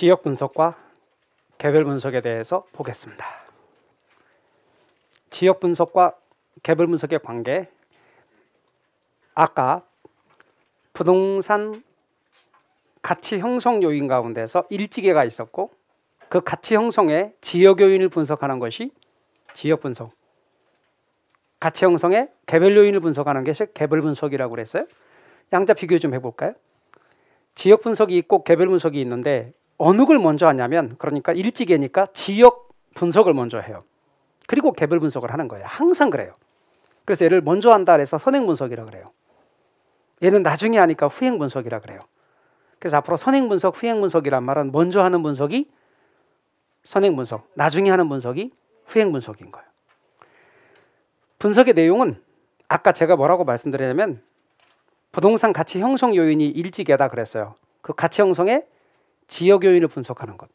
지역 분석과 개별 분석에 대해서 보겠습니다. 지역 분석과 개별 분석의 관계 아까 부동산 가치 형성 요인 가운데서 일지계가 있었고 그 가치 형성의 지역 요인을 분석하는 것이 지역 분석 가치 형성의 개별 요인을 분석하는 것이 개별 분석이라고 그랬어요 양자 비교 좀 해볼까요? 지역 분석이 있고 개별 분석이 있는데 어느 걸 먼저 하냐면 그러니까 일찍이니까 지역 분석을 먼저 해요. 그리고 개별 분석을 하는 거예요. 항상 그래요. 그래서 얘를 먼저 한다 그래서 선행 분석이라 그래요. 얘는 나중에 하니까 후행 분석이라 그래요. 그래서 앞으로 선행 분석, 후행 분석이란 말은 먼저 하는 분석이 선행 분석, 나중에 하는 분석이 후행 분석인 거예요. 분석의 내용은 아까 제가 뭐라고 말씀드렸냐면 부동산 가치 형성 요인이 일찍이다 그랬어요. 그 가치 형성에 지역 요인을 분석하는 것.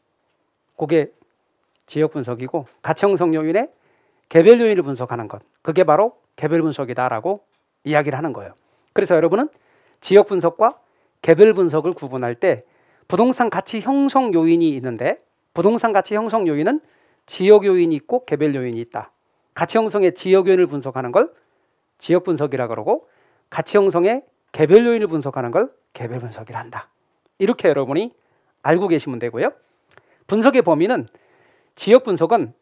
그게 지역 분석이고 가치형성 요인의 개별 요인을 분석하는 것. 그게 바로 개별 분석이다라고 이야기를 하는 거예요. 그래서 여러분은 지역 분석과 개별 분석을 구분할 때 부동산 가치 형성 요인이 있는데 부동산 가치 형성 요인은 지역 요인이 있고 개별 요인이 있다. 가치 형성의 지역 요인을 분석하는 걸 지역 분석이라 그러고 가치 형성의 개별 요인을 분석하는 걸 개별 분석이라 한다. 이렇게 여러분이 알고 계시면 되고요. 분석의 범위는 지역 분석은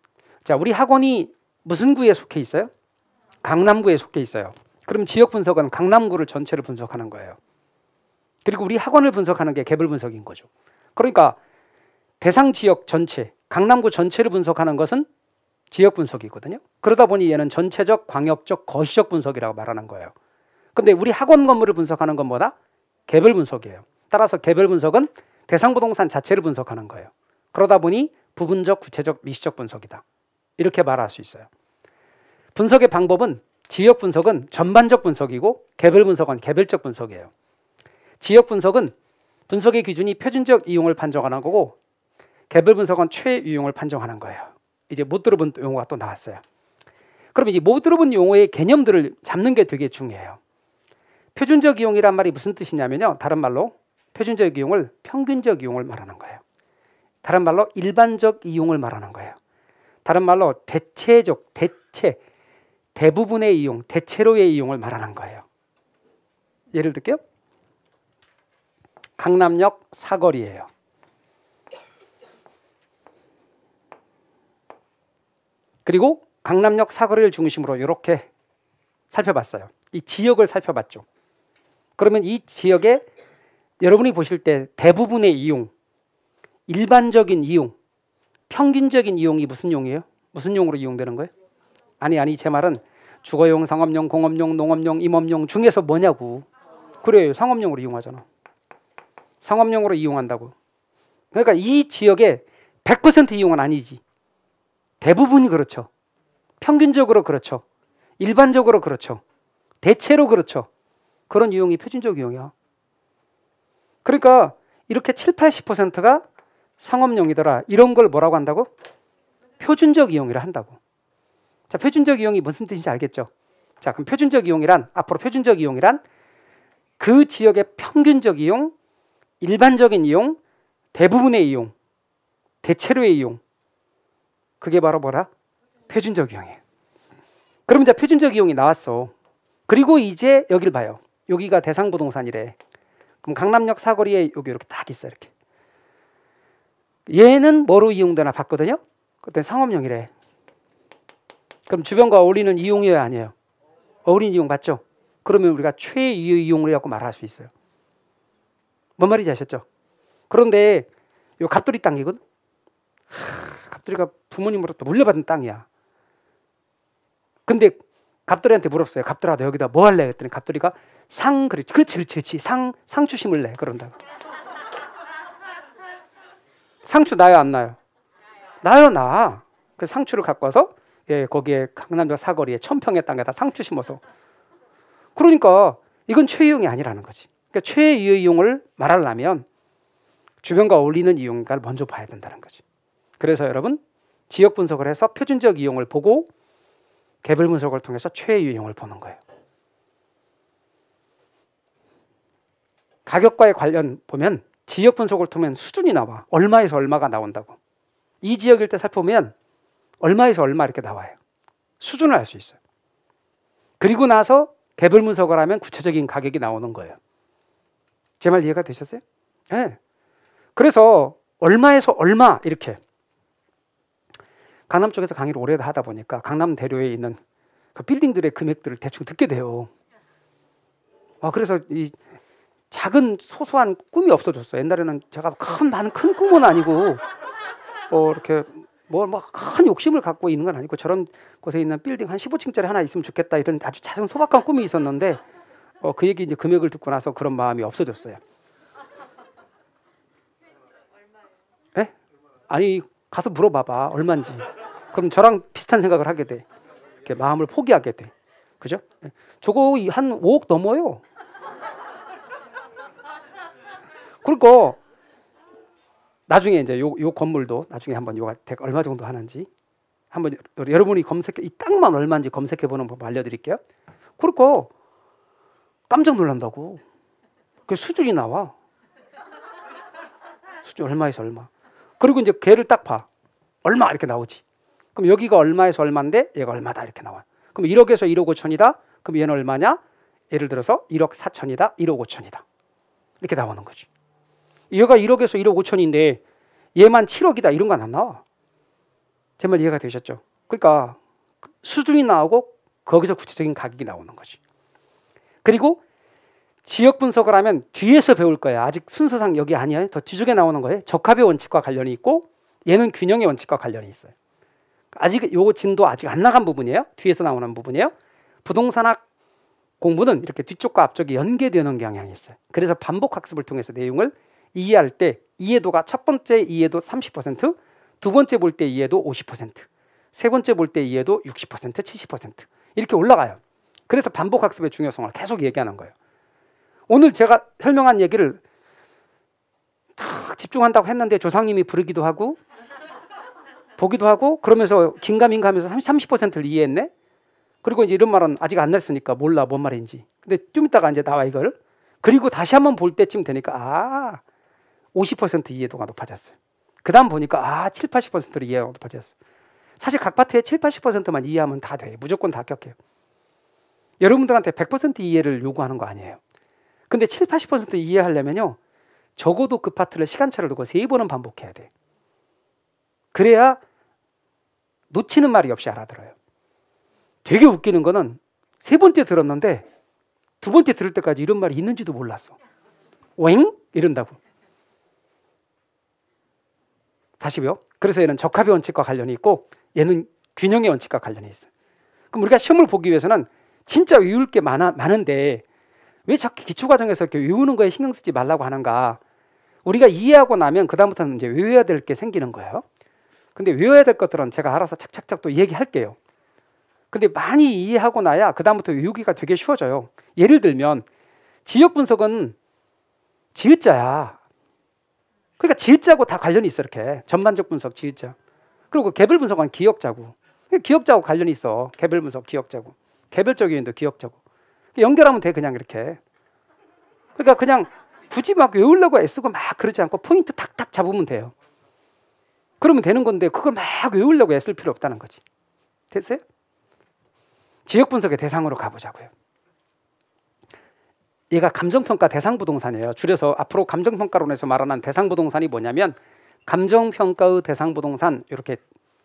자, 우리 학원이 무슨 구에 속해 있어요? 강남구에 속해 있어요. 그럼 지역 분석은 강남구를 전체를 분석하는 거예요. 그리고 우리 학원을 분석하는 게 개별 분석인 거죠. 그러니까 대상 지역 전체, 강남구 전체를 분석하는 것은 지역 분석이거든요. 그러다 보니 얘는 전체적, 광역적, 거시적 분석이라고 말하는 거예요. 근데 우리 학원 건물을 분석하는 것보다 개별 분석이에요. 따라서 개별 분석은 대상 부동산 자체를 분석하는 거예요. 그러다 보니 부분적, 구체적, 미시적 분석이다. 이렇게 말할 수 있어요. 분석의 방법은 지역 분석은 전반적 분석이고 개별 분석은 개별적 분석이에요. 지역 분석은 분석의 기준이 표준적 이용을 판정하는 거고 개별 분석은 최유용을 판정하는 거예요. 이제 못 들어본 용어가 또 나왔어요. 그럼 이제 못 들어본 용어의 개념들을 잡는 게 되게 중요해요. 표준적 이용이란 말이 무슨 뜻이냐면요. 다른 말로 표준적 이용을 평균적 이용을 말하는 거예요. 다른 말로 일반적 이용을 말하는 거예요. 다른 말로 대체적, 대체, 대부분의 이용, 대체로의 이용을 말하는 거예요. 예를 들게요. 강남역 사거리예요. 그리고 강남역 사거리를 중심으로 이렇게 살펴봤어요. 이 지역을 살펴봤죠. 그러면 이 지역의 여러분이 보실 때 대부분의 이용, 일반적인 이용, 평균적인 이용이 무슨 용이에요? 무슨 용으로 이용되는 거예요? 아니 아니 제 말은 주거용, 상업용, 공업용, 농업용, 임업용 중에서 뭐냐고. 그래요. 상업용으로 이용하잖아. 상업용으로 이용한다고. 그러니까 이 지역에 100% 이용은 아니지. 대부분이 그렇죠. 평균적으로 그렇죠. 일반적으로 그렇죠. 대체로 그렇죠. 그런 이용이 표준적 이용이야. 그러니까 이렇게 7, 80%가 상업용이더라. 이런 걸 뭐라고 한다고? 표준적 이용이라 한다고. 자, 표준적 이용이 무슨 뜻인지 알겠죠? 자, 그럼 표준적 이용이란 앞으로 표준적 이용이란 그 지역의 평균적 이용, 일반적인 이용, 대부분의 이용, 대체로의 이용. 그게 바로 뭐라? 표준적 이용이에요. 그럼 이제 표준적 이용이 나왔어. 그리고 이제 여길 봐요. 여기가 대상 부동산이래. 그럼 강남역 사거리에 여기 이렇게 딱 있어 이렇게. 얘는 뭐로 이용되나 봤거든요. 그때 상업용이래. 그럼 주변과 어울리는 이용이어야 아니에요? 어울리는 이용 맞죠? 그러면 우리가 최유의 이용이라고 말할 수 있어요. 뭔 말인지 아셨죠? 그런데 요 갑돌이 땅이거든. 하, 갑돌이가 부모님으로부터 물려받은 땅이야. 근데 갑돌이한테 물었어요. 갑돌아, 너 여기다 뭐 할래? 했더니 갑돌이가 상, 그렇지, 그렇지, 그렇지. 상, 상추 심을래. 그런다고. 상추 나요, 안 나요? 나요, 나. 그 상추를 갖고 와서, 예, 거기에 강남역 사거리에 천평의 땅에다 상추 심어서. 그러니까 이건 최유용이 아니라는 거지. 그러니까 최유용을 말하려면 주변과 어울리는 이용가를 먼저 봐야 된다는 거지. 그래서 여러분, 지역 분석을 해서 표준 적 이용을 보고 개별 분석을 통해서 최 유형을 보는 거예요. 가격과의 관련 보면 지역 분석을 통해 수준이 나와. 얼마에서 얼마가 나온다고. 이 지역일 때 살펴보면 얼마에서 얼마 이렇게 나와요. 수준을 알 수 있어요. 그리고 나서 개별 분석을 하면 구체적인 가격이 나오는 거예요. 제 말 이해가 되셨어요? 예. 네. 그래서 얼마에서 얼마 이렇게 강남 쪽에서 강의를 오래 하다 보니까 강남 대로에 있는 그 빌딩들의 금액들을 대충 듣게 돼요. 아 그래서 이 작은 소소한 꿈이 없어졌어 옛날에는 제가 큰 나는 큰 꿈은 아니고 어 이렇게 뭐큰 뭐 욕심을 갖고 있는 건 아니고 저런 곳에 있는 빌딩 한 15층짜리 하나 있으면 좋겠다 이런 아주 작은 소박한 꿈이 있었는데 어, 그 얘기 이제 금액을 듣고 나서 그런 마음이 없어졌어요. 예? 아니 가서 물어봐봐 얼마인지 그럼 저랑 비슷한 생각을 하게 돼 이렇게 마음을 포기하게 돼 그죠? 예. 저거 한 5억 넘어요 그리고 그러니까 나중에 이제 요, 요 건물도 나중에 한번 요가 얼마 정도 하는지 한번 여러분이 검색해 이 땅만 얼마인지 검색해 보는 법 알려드릴게요. 그리고 그러니까 깜짝 놀란다고 그 수준이 나와 수준 얼마에서 얼마 그리고 이제 걔를 딱 봐. 얼마 이렇게 나오지. 그럼 여기가 얼마에서 얼마인데 얘가 얼마다 이렇게 나와. 그럼 1억에서 1억 5천이다. 그럼 얘는 얼마냐? 예를 들어서 1억 4천이다. 1억 5천이다. 이렇게 나오는 거지. 얘가 1억에서 1억 5천인데 얘만 7억이다. 이런 건 안 나와. 제말 이해가 되셨죠? 그러니까 수준이 나오고 거기서 구체적인 가격이 나오는 거지. 그리고 지역 분석을 하면 뒤에서 배울 거예요 아직 순서상 여기 아니에요. 더 뒤쪽에 나오는 거예요. 적합의 원칙과 관련이 있고 얘는 균형의 원칙과 관련이 있어요. 아직 요 진도 아직 안 나간 부분이에요. 뒤에서 나오는 부분이에요. 부동산학 공부는 이렇게 뒤쪽과 앞쪽이 연계되는 경향이 있어요. 그래서 반복 학습을 통해서 내용을 이해할 때 이해도가 첫 번째 이해도 30%, 두 번째 볼 때 이해도 50%, 세 번째 볼 때 이해도 60%, 70% 이렇게 올라가요. 그래서 반복 학습의 중요성을 계속 얘기하는 거예요. 오늘 제가 설명한 얘기를 딱 집중한다고 했는데 조상님이 부르기도 하고 보기도 하고 그러면서 긴가민가 하면서 30%를 이해했네. 그리고 이제 이런 말은 아직 안 냈으니까 몰라 뭔 말인지. 근데 좀 이따가 이제 나와 이걸. 그리고 다시 한번 볼 때쯤 되니까 아, 50% 이해도가 높아졌어요. 그다음 보니까 아, 7, 80%로 이해가 높아졌어요. 사실 각 파트의 7, 80%만 이해하면 다 돼. 무조건 다 격해요. 여러분들한테 100% 이해를 요구하는 거 아니에요. 근데 7, 80% 이해하려면요. 적어도 그 파트를 시간차를 두고 세 번은 반복해야 돼. 그래야 놓치는 말이 없이 알아들어요. 되게 웃기는 거는 세 번째 들었는데 두 번째 들을 때까지 이런 말이 있는지도 몰랐어. 오잉? 이런다고. 다시요. 그래서 얘는 적합의 원칙과 관련이 있고 얘는 균형의 원칙과 관련이 있어요. 그럼 우리가 시험을 보기 위해서는 진짜 외울 게 많아, 많은데 왜 자꾸 기초 과정에서 이렇게 외우는 거에 신경 쓰지 말라고 하는가? 우리가 이해하고 나면 그다음부터는 이제 외워야 될 게 생기는 거예요. 근데 외워야 될 것들은 제가 알아서 착착착 또 얘기할게요. 근데 많이 이해하고 나야 그다음부터 외우기가 되게 쉬워져요. 예를 들면 지역 분석은 지읒자야. 그러니까 지읒자하고 다 관련이 있어 이렇게. 전반적 분석 지읒자. 그리고 그 개별 분석은 기억자고. 기억자하고 관련이 있어. 개별 분석 기억자고. 개별적 인도 기억자고. 연결하면 돼 그냥 이렇게. 그러니까 그냥 굳이 막 외우려고 애쓰고 막 그러지 않고 포인트 탁탁 잡으면 돼요. 그러면 되는 건데 그걸 막 외우려고 애쓸 필요 없다는 거지. 됐어요? 지역 분석의 대상으로 가보자고요. 얘가 감정평가 대상 부동산이에요. 줄여서 앞으로 감정평가론에서 말하는 대상 부동산이 뭐냐면 감정평가의 대상 부동산 이렇게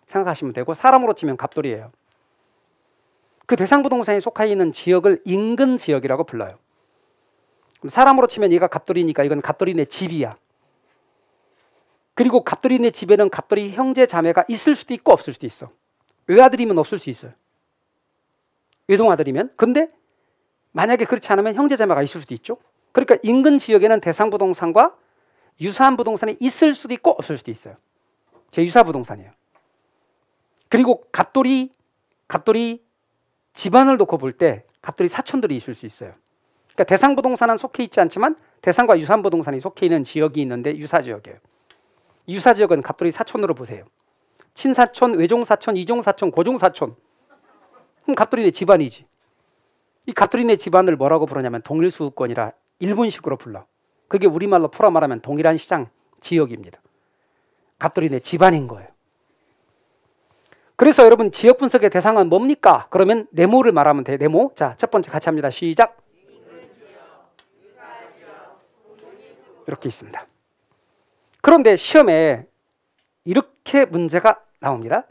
생각하시면 되고 사람으로 치면 갑돌이에요. 그 대상 부동산에 속해 있는 지역을 인근 지역이라고 불러요. 사람으로 치면 얘가 갑돌이니까 이건 갑돌이네 집이야. 그리고 갑돌이네 집에는 갑돌이 형제 자매가 있을 수도 있고 없을 수도 있어. 외아들이면 없을 수 있어요. 외동아들이면. 근데 만약에 그렇지 않으면 형제 자매가 있을 수도 있죠. 그러니까 인근 지역에는 대상 부동산과 유사한 부동산이 있을 수도 있고 없을 수도 있어요. 제 유사 부동산이에요. 그리고 갑돌이 갑돌이 집안을 놓고 볼 때 갑돌이 사촌들이 있을 수 있어요. 그러니까 대상 부동산은 속해 있지 않지만 대상과 유사한 부동산이 속해 있는 지역이 있는데 유사 지역이에요. 유사 지역은 갑돌이 사촌으로 보세요. 친사촌, 외종사촌, 이종사촌, 고종사촌. 그럼 갑돌이네 집안이지. 이 갑돌이네 집안을 뭐라고 부르냐면 동일수우권이라 일본식으로 불러. 그게 우리말로 풀어 말하면 동일한 시장 지역입니다. 갑돌이네 집안인 거예요. 그래서 여러분 지역 분석의 대상은 뭡니까? 그러면 네모를 말하면 돼. 네모. 자, 첫 번째 같이 합니다. 시작. 이렇게 있습니다. 그런데 시험에 이렇게 문제가 나옵니다.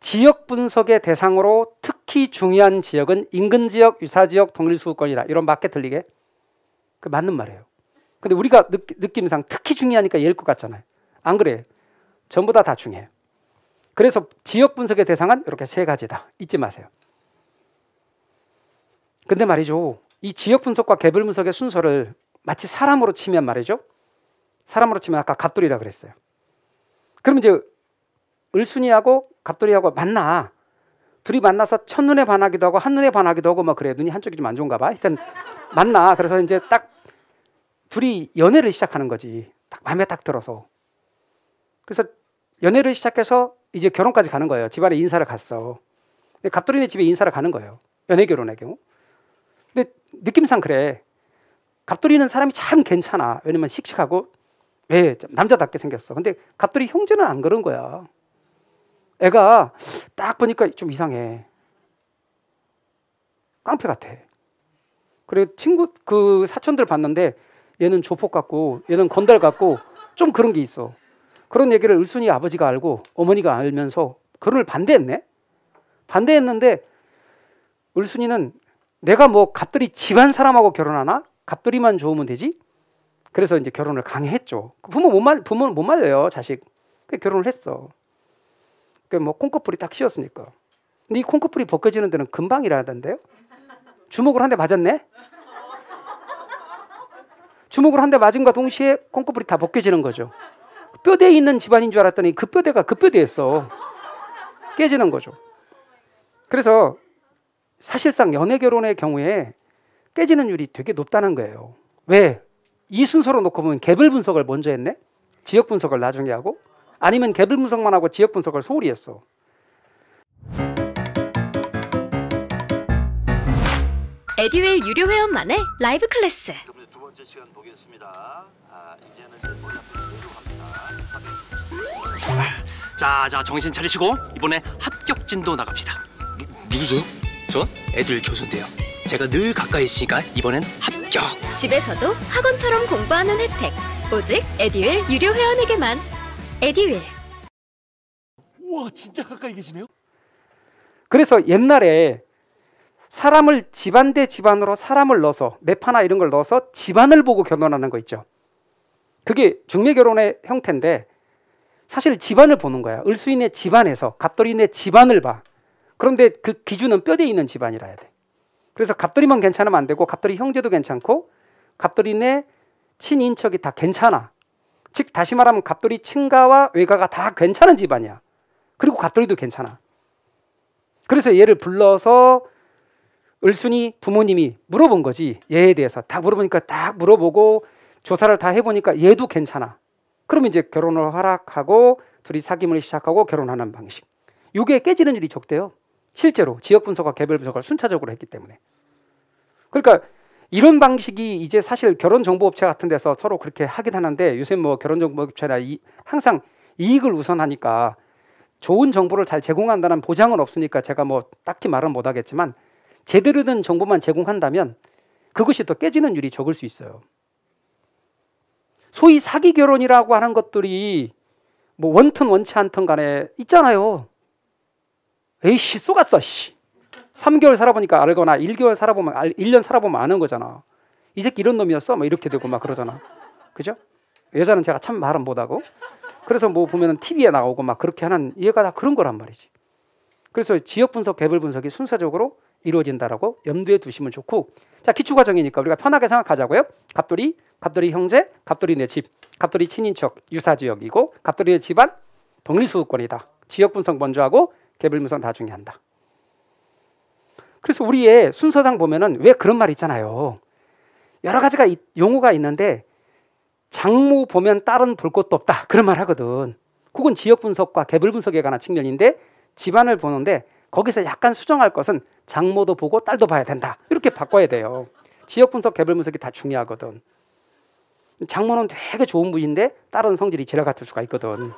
지역 분석의 대상으로 특히 중요한 지역은 인근 지역, 유사 지역, 동일 수급권이다. 이런 맞게 들리게. 그 맞는 말이에요. 근데 우리가 느낌상 특히 중요하니까 예일 것 같잖아요. 안 그래요? 전부 다 다 중요해요. 그래서 지역 분석의 대상은 이렇게 세 가지다. 잊지 마세요. 근데 말이죠. 이 지역 분석과 개별 분석의 순서를 마치 사람으로 치면 말이죠. 사람으로 치면 아까 갑돌이라 그랬어요. 그럼 이제 을순이하고 갑돌이하고 만나. 둘이 만나서 첫눈에 반하기도 하고 한눈에 반하기도 하고 막 뭐 그래. 눈이 한쪽이 좀 안 좋은가 봐. 일단 만나. 그래서 이제 딱 둘이 연애를 시작하는 거지. 딱 마음에 딱 들어서. 그래서 연애를 시작해서 이제 결혼까지 가는 거예요. 집안에 인사를 갔어. 근데 갑돌이네 집에 인사를 가는 거예요. 연애 결혼의 경우. 근데 느낌상 그래. 갑돌이는 사람이 참 괜찮아. 왜냐면 씩씩하고 왜 남자답게 생겼어. 근데 갑돌이 형제는 안 그런 거야. 애가 딱 보니까 좀 이상해. 깡패 같아. 그리고 친구 그 사촌들 봤는데 얘는 조폭 같고 얘는 건달 같고 좀 그런 게 있어. 그런 얘기를 을순이 아버지가 알고 어머니가 알면서 결혼을 반대했네. 반대했는데 을순이는 내가 뭐 갑돌이 집안 사람하고 결혼하나? 갑돌이만 좋으면 되지? 그래서 이제 결혼을 강행했죠. 부모 못 말, 부모는 못 말려요, 자식. 그 결혼을 했어. 그 뭐 콩꺼풀이 딱 씌었으니까. 근데 이 콩꺼풀이 벗겨지는 데는 금방이라던데요? 주먹을 한 대 맞았네? 주먹을 한 대 맞은과 동시에 콩꺼풀이 다 벗겨지는 거죠. 뼈대에 있는 집안인 줄 알았더니 그 뼈대가 그 뼈대였어. 깨지는 거죠. 그래서 사실상 연애 결혼의 경우에 깨지는 율이 되게 높다는 거예요. 왜? 이 순서로 놓고 보면 개별 분석을 먼저 했네? 지역 분석을 나중에 하고? 아니면 개별 분석만 하고 지역 분석을 소홀히 했어? 에듀윌 유료 회원만의 라이브 클래스. 두 번째 시간 보겠습니다. 아, 이제는 뭐 자, 자 정신 차리시고 이번에 합격진도 나갑시다. 누구세요? 저 애들 교수인데요. 제가 늘 가까이 있으니까 이번엔 합격. 집에서도 학원처럼 공부하는 혜택. 오직 에듀윌 유료 회원에게만. 에듀윌. 우와, 진짜 가까이 계시네요. 그래서 옛날에 사람을 집안 대 집안으로 사람을 넣어서 매파나 이런 걸 넣어서 집안을 보고 결혼하는 거 있죠. 그게 중매 결혼의 형태인데 사실 집안을 보는 거야. 을수인의 집안에서 갑돌이인 집안을 봐. 그런데 그 기준은 뼈대 있는 집안이라 야 돼. 그래서 갑돌이만 괜찮으면 안 되고 갑돌이 형제도 괜찮고 갑돌이네 친인척이 다 괜찮아. 즉 다시 말하면 갑돌이 친가와 외가가 다 괜찮은 집안이야. 그리고 갑돌이도 괜찮아. 그래서 얘를 불러서 을순이 부모님이 물어본 거지. 얘에 대해서 다 물어보니까 다 물어보고 조사를 다 해보니까 얘도 괜찮아. 그러면 이제 결혼을 허락하고 둘이 사귐을 시작하고 결혼하는 방식. 요게 깨지는 일이 적대요. 실제로 지역 분석과 개별 분석을 순차적으로 했기 때문에. 그러니까 이런 방식이 이제 사실 결혼 정보 업체 같은 데서 서로 그렇게 하긴 하는데 요새 뭐 결혼 정보 업체나 이, 항상 이익을 우선하니까 좋은 정보를 잘 제공한다는 보장은 없으니까 제가 뭐 딱히 말은 못하겠지만 제대로 된 정보만 제공한다면 그것이 더 깨지는 일이 적을 수 있어요. 소위 사기 결혼이라고 하는 것들이 뭐 원튼 원치 않던 간에 있잖아요. 에이씨 쏘갔어 씨. 3개월 살아보니까 알거나 1개월 살아보면 1년 살아보면 아는 거잖아. 이 새끼 이런 놈이었어. 막 이렇게 되고 막 그러잖아. 그죠? 여자는 제가 참 말은 못 하고. 그래서 뭐 보면은 TV에 나오고 막 그렇게 하는 얘가 다 그런 거란 말이지. 그래서 지역 분석, 개별 분석이 순서적으로 이루어진다라고 염두에 두시면 좋고. 자, 기초 과정이니까 우리가 편하게 생각하자고요. 갑돌이 갑돌이 형제, 갑돌이 내 집, 갑돌이 친인척, 유사지역이고 갑돌이 의 집안 독립수호권이다. 지역 분석 먼저 하고 개별 분석 나중에 한다. 그래서 우리의 순서상 보면은 왜 그런 말이 있잖아요. 여러 가지가 이, 용어가 있는데 장모 보면 딸은 볼 것도 없다 그런 말 하거든. 혹은 지역 분석과 개별 분석에 관한 측면인데 집안을 보는데 거기서 약간 수정할 것은 장모도 보고 딸도 봐야 된다 이렇게 바꿔야 돼요. 지역 분석, 개별 분석이 다 중요하거든. 장모는 되게 좋은 분인데 다른 성질이 제일 같을 수가 있거든.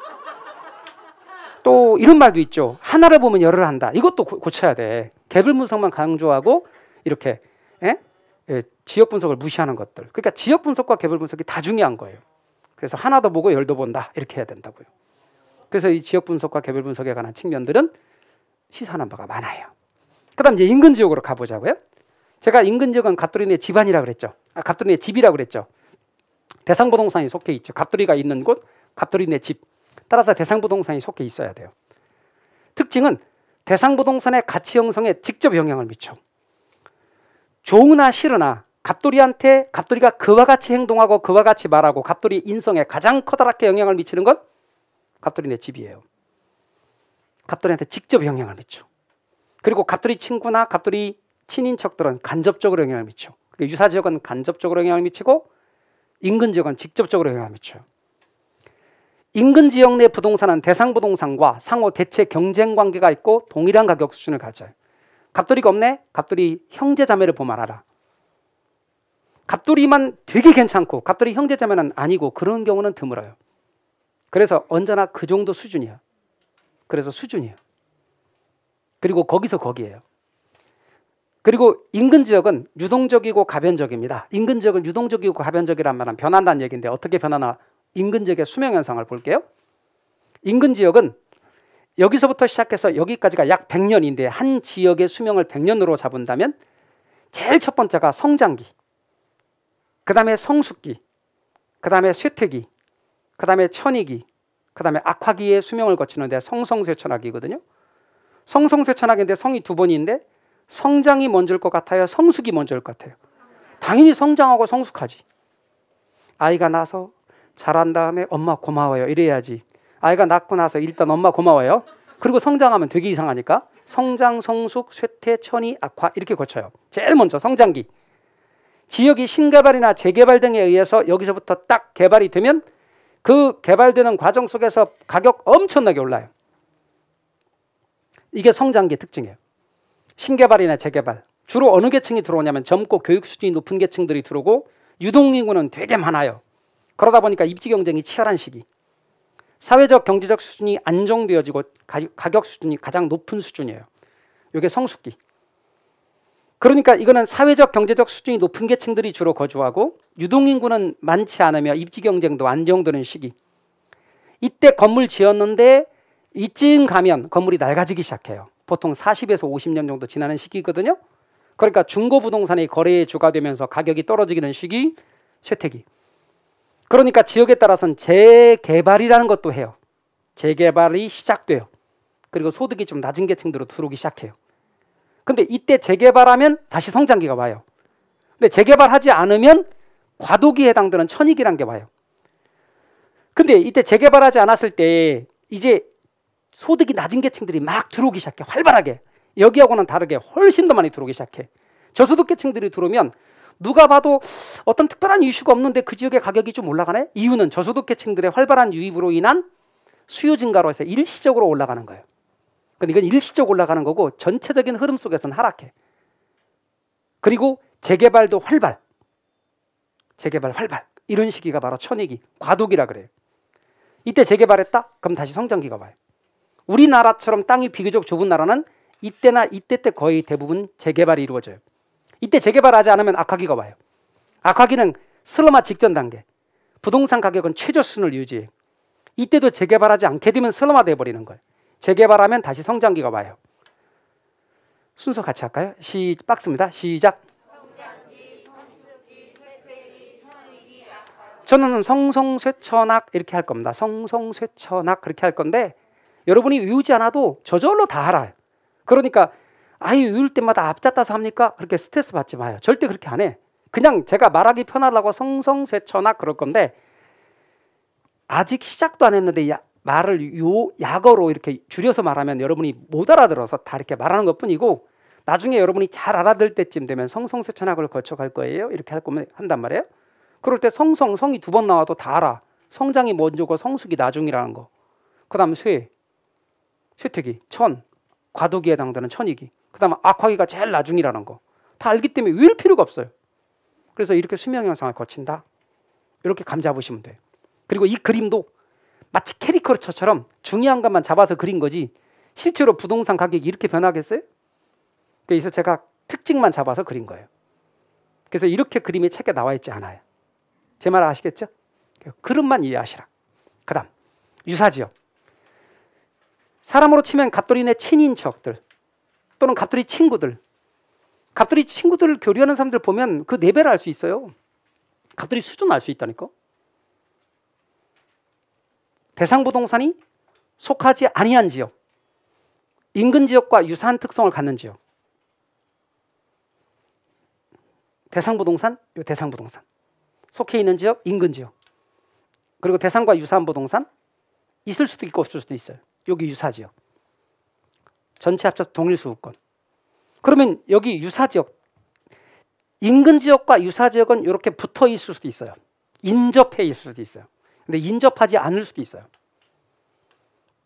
또 이런 말도 있죠. 하나를 보면 열을 한다. 이것도 고, 쳐야 돼. 개별 분석만 강조하고 이렇게 에? 예? 에, 예, 지역 분석을 무시하는 것들. 그러니까 지역 분석과 개별 분석이 다 중요한 거예요. 그래서 하나 더 보고 열더 본다 이렇게 해야 된다고요. 그래서 이 지역 분석과 개별 분석에 관한 측면들은 시사하는 바가 많아요. 그다음 이제 인근 지역으로 가보자고요. 제가 인근 지역은 갑돌이네 집안이라 그랬죠. 아, 갑돌이네 집이라 그랬죠. 대상부동산이 속해 있죠. 갑돌이가 있는 곳, 갑돌이네 집. 따라서 대상부동산이 속해 있어야 돼요. 특징은 대상부동산의 가치 형성에 직접 영향을 미쳐. 좋으나 싫으나 갑돌이한테 갑돌이가 그와 같이 행동하고 그와 같이 말하고 갑돌이 인성에 가장 커다랗게 영향을 미치는 건 갑돌이네 집이에요. 갑돌이한테 직접 영향을 미쳐. 그리고 갑돌이 친구나 갑돌이 친인척들은 간접적으로 영향을 미쳐. 그러니까 유사지역은 간접적으로 영향을 미치고 인근 지역은 직접적으로 영향을 미쳐요. 인근 지역 내 부동산은 대상 부동산과 상호 대체 경쟁 관계가 있고 동일한 가격 수준을 가져요. 갑돌이가 없네? 갑돌이 형제 자매를 보면 알라 갑돌이만 되게 괜찮고 갑돌이 형제 자매는 아니고 그런 경우는 드물어요. 그래서 언제나 그 정도 수준이야. 그래서 수준이에 그리고 거기서 거기에요. 그리고 인근 지역은 유동적이고 가변적입니다. 인근 지역은 유동적이고 가변적이란 말은 변한다는 얘기인데 어떻게 변하나 인근 지역의 수명 현상을 볼게요. 인근 지역은 여기서부터 시작해서 여기까지가 약 100년인데 한 지역의 수명을 100년으로 잡은다면 제일 첫 번째가 성장기, 그 다음에 성숙기, 그 다음에 쇠퇴기, 그 다음에 천이기, 그 다음에 악화기의 수명을 거치는데 성성쇠천악이거든요. 성성쇠천악인데 성이 두 번인데 성장이 먼저일 것 같아요? 성숙이 먼저일 것 같아요? 당연히 성장하고 성숙하지. 아이가 나서 자란 다음에 엄마 고마워요. 이래야지. 아이가 낳고 나서 일단 엄마 고마워요. 그리고 성장하면 되게 이상하니까 성장, 성숙, 쇠퇴, 천이, 악화 이렇게 거쳐요. 제일 먼저 성장기. 지역이 신개발이나 재개발 등에 의해서 여기서부터 딱 개발이 되면 그 개발되는 과정 속에서 가격 엄청나게 올라요. 이게 성장기의 특징이에요. 신개발이나 재개발 주로 어느 계층이 들어오냐면 젊고 교육 수준이 높은 계층들이 들어오고 유동인구는 되게 많아요. 그러다 보니까 입지 경쟁이 치열한 시기. 사회적 경제적 수준이 안정되어지고 가격 수준이 가장 높은 수준이에요. 이게 성숙기. 그러니까 이거는 사회적 경제적 수준이 높은 계층들이 주로 거주하고 유동인구는 많지 않으며 입지 경쟁도 안정되는 시기. 이때 건물 지었는데 이쯤 가면 건물이 낡아지기 시작해요. 보통 40에서 50년 정도 지나는 시기거든요. 그러니까 중고 부동산의 거래에 주가되면서 가격이 떨어지는 시기 쇠퇴기. 그러니까 지역에 따라서는 재개발이라는 것도 해요. 재개발이 시작돼요. 그리고 소득이 좀 낮은 계층들로 들어오기 시작해요. 근데 이때 재개발하면 다시 성장기가 와요. 근데 재개발하지 않으면 과도기에 해당되는 천익이란 게 와요. 근데 이때 재개발하지 않았을 때 이제 소득이 낮은 계층들이 막 들어오기 시작해 활발하게 여기하고는 다르게 훨씬 더 많이 들어오기 시작해 저소득 계층들이 들어오면 누가 봐도 어떤 특별한 이슈가 없는데 그 지역의 가격이 좀 올라가네 이유는 저소득 계층들의 활발한 유입으로 인한 수요 증가로 해서 일시적으로 올라가는 거예요 근데 그러니까 이건 일시적 올라가는 거고 전체적인 흐름 속에서는 하락해 그리고 재개발도 활발 재개발 활발 이런 시기가 바로 천익이 과도기라 그래요 이때 재개발했다? 그럼 다시 성장기가 와요 우리나라처럼 땅이 비교적 좁은 나라는 이때나 이때 때 거의 대부분 재개발이 이루어져요. 이때 재개발하지 않으면 악화기가 와요. 악화기는 슬럼화 직전 단계. 부동산 가격은 최저 수준을 유지해. 이때도 재개발하지 않게 되면 슬럼화 돼 버리는 거예요. 재개발하면 다시 성장기가 와요. 순서 같이 할까요? 시박스니다 시작. 저는 성성쇠천악 이렇게 할 겁니다. 성성쇠천악 그렇게 할 건데 여러분이 외우지 않아도 저절로 다 알아요. 그러니까 아이 외울 때마다 앞잡다서 합니까? 그렇게 스트레스 받지 마요. 절대 그렇게 안 해. 그냥 제가 말하기 편하려고 성성쇠처나 그럴 건데 아직 시작도 안 했는데 야, 말을 요 약어로 이렇게 줄여서 말하면 여러분이 못 알아들어서 다 이렇게 말하는 것뿐이고 나중에 여러분이 잘 알아들 때쯤 되면 성성쇠천학을 거쳐갈 거예요. 이렇게 할 거면 한단 말이에요. 그럴 때 성성 성이 두 번 나와도 다 알아. 성장이 먼저고 성숙이 나중이라는 거. 그다음 쇠 쇠퇴기, 천, 과도기에 해당되는 천이기. 그다음에 악화기가 제일 나중이라는 거. 다 알기 때문에 외울 필요가 없어요. 그래서 이렇게 수명 현상을 거친다. 이렇게 감 잡으시면 돼요. 그리고 이 그림도 마치 캐리커처처럼 중요한 것만 잡아서 그린 거지 실제로 부동산 가격이 이렇게 변하겠어요? 그래서 제가 특징만 잡아서 그린 거예요. 그래서 이렇게 그림이 책에 나와 있지 않아요. 제 말 아시겠죠? 그림만 이해하시라. 그다음 유사지역 사람으로 치면 갑돌이네 친인척들 또는 갑돌이 친구들 갑돌이 친구들을 교류하는 사람들 보면 그 레벨을 네 알수 있어요. 갑돌이 수준 알 수 있다니까. 대상부동산이 속하지 아니한 지역, 인근 지역과 유사한 특성을 갖는 지역. 대상부동산, 요 대상부동산. 속해 있는 지역, 인근 지역. 그리고 대상과 유사한 부동산 있을 수도 있고 없을 수도 있어요. 여기 유사지역. 전체 합쳐서 동일수호권. 그러면 여기 유사지역, 인근 지역과 유사지역은 이렇게 붙어 있을 수도 있어요. 인접해 있을 수도 있어요. 근데 인접하지 않을 수도 있어요.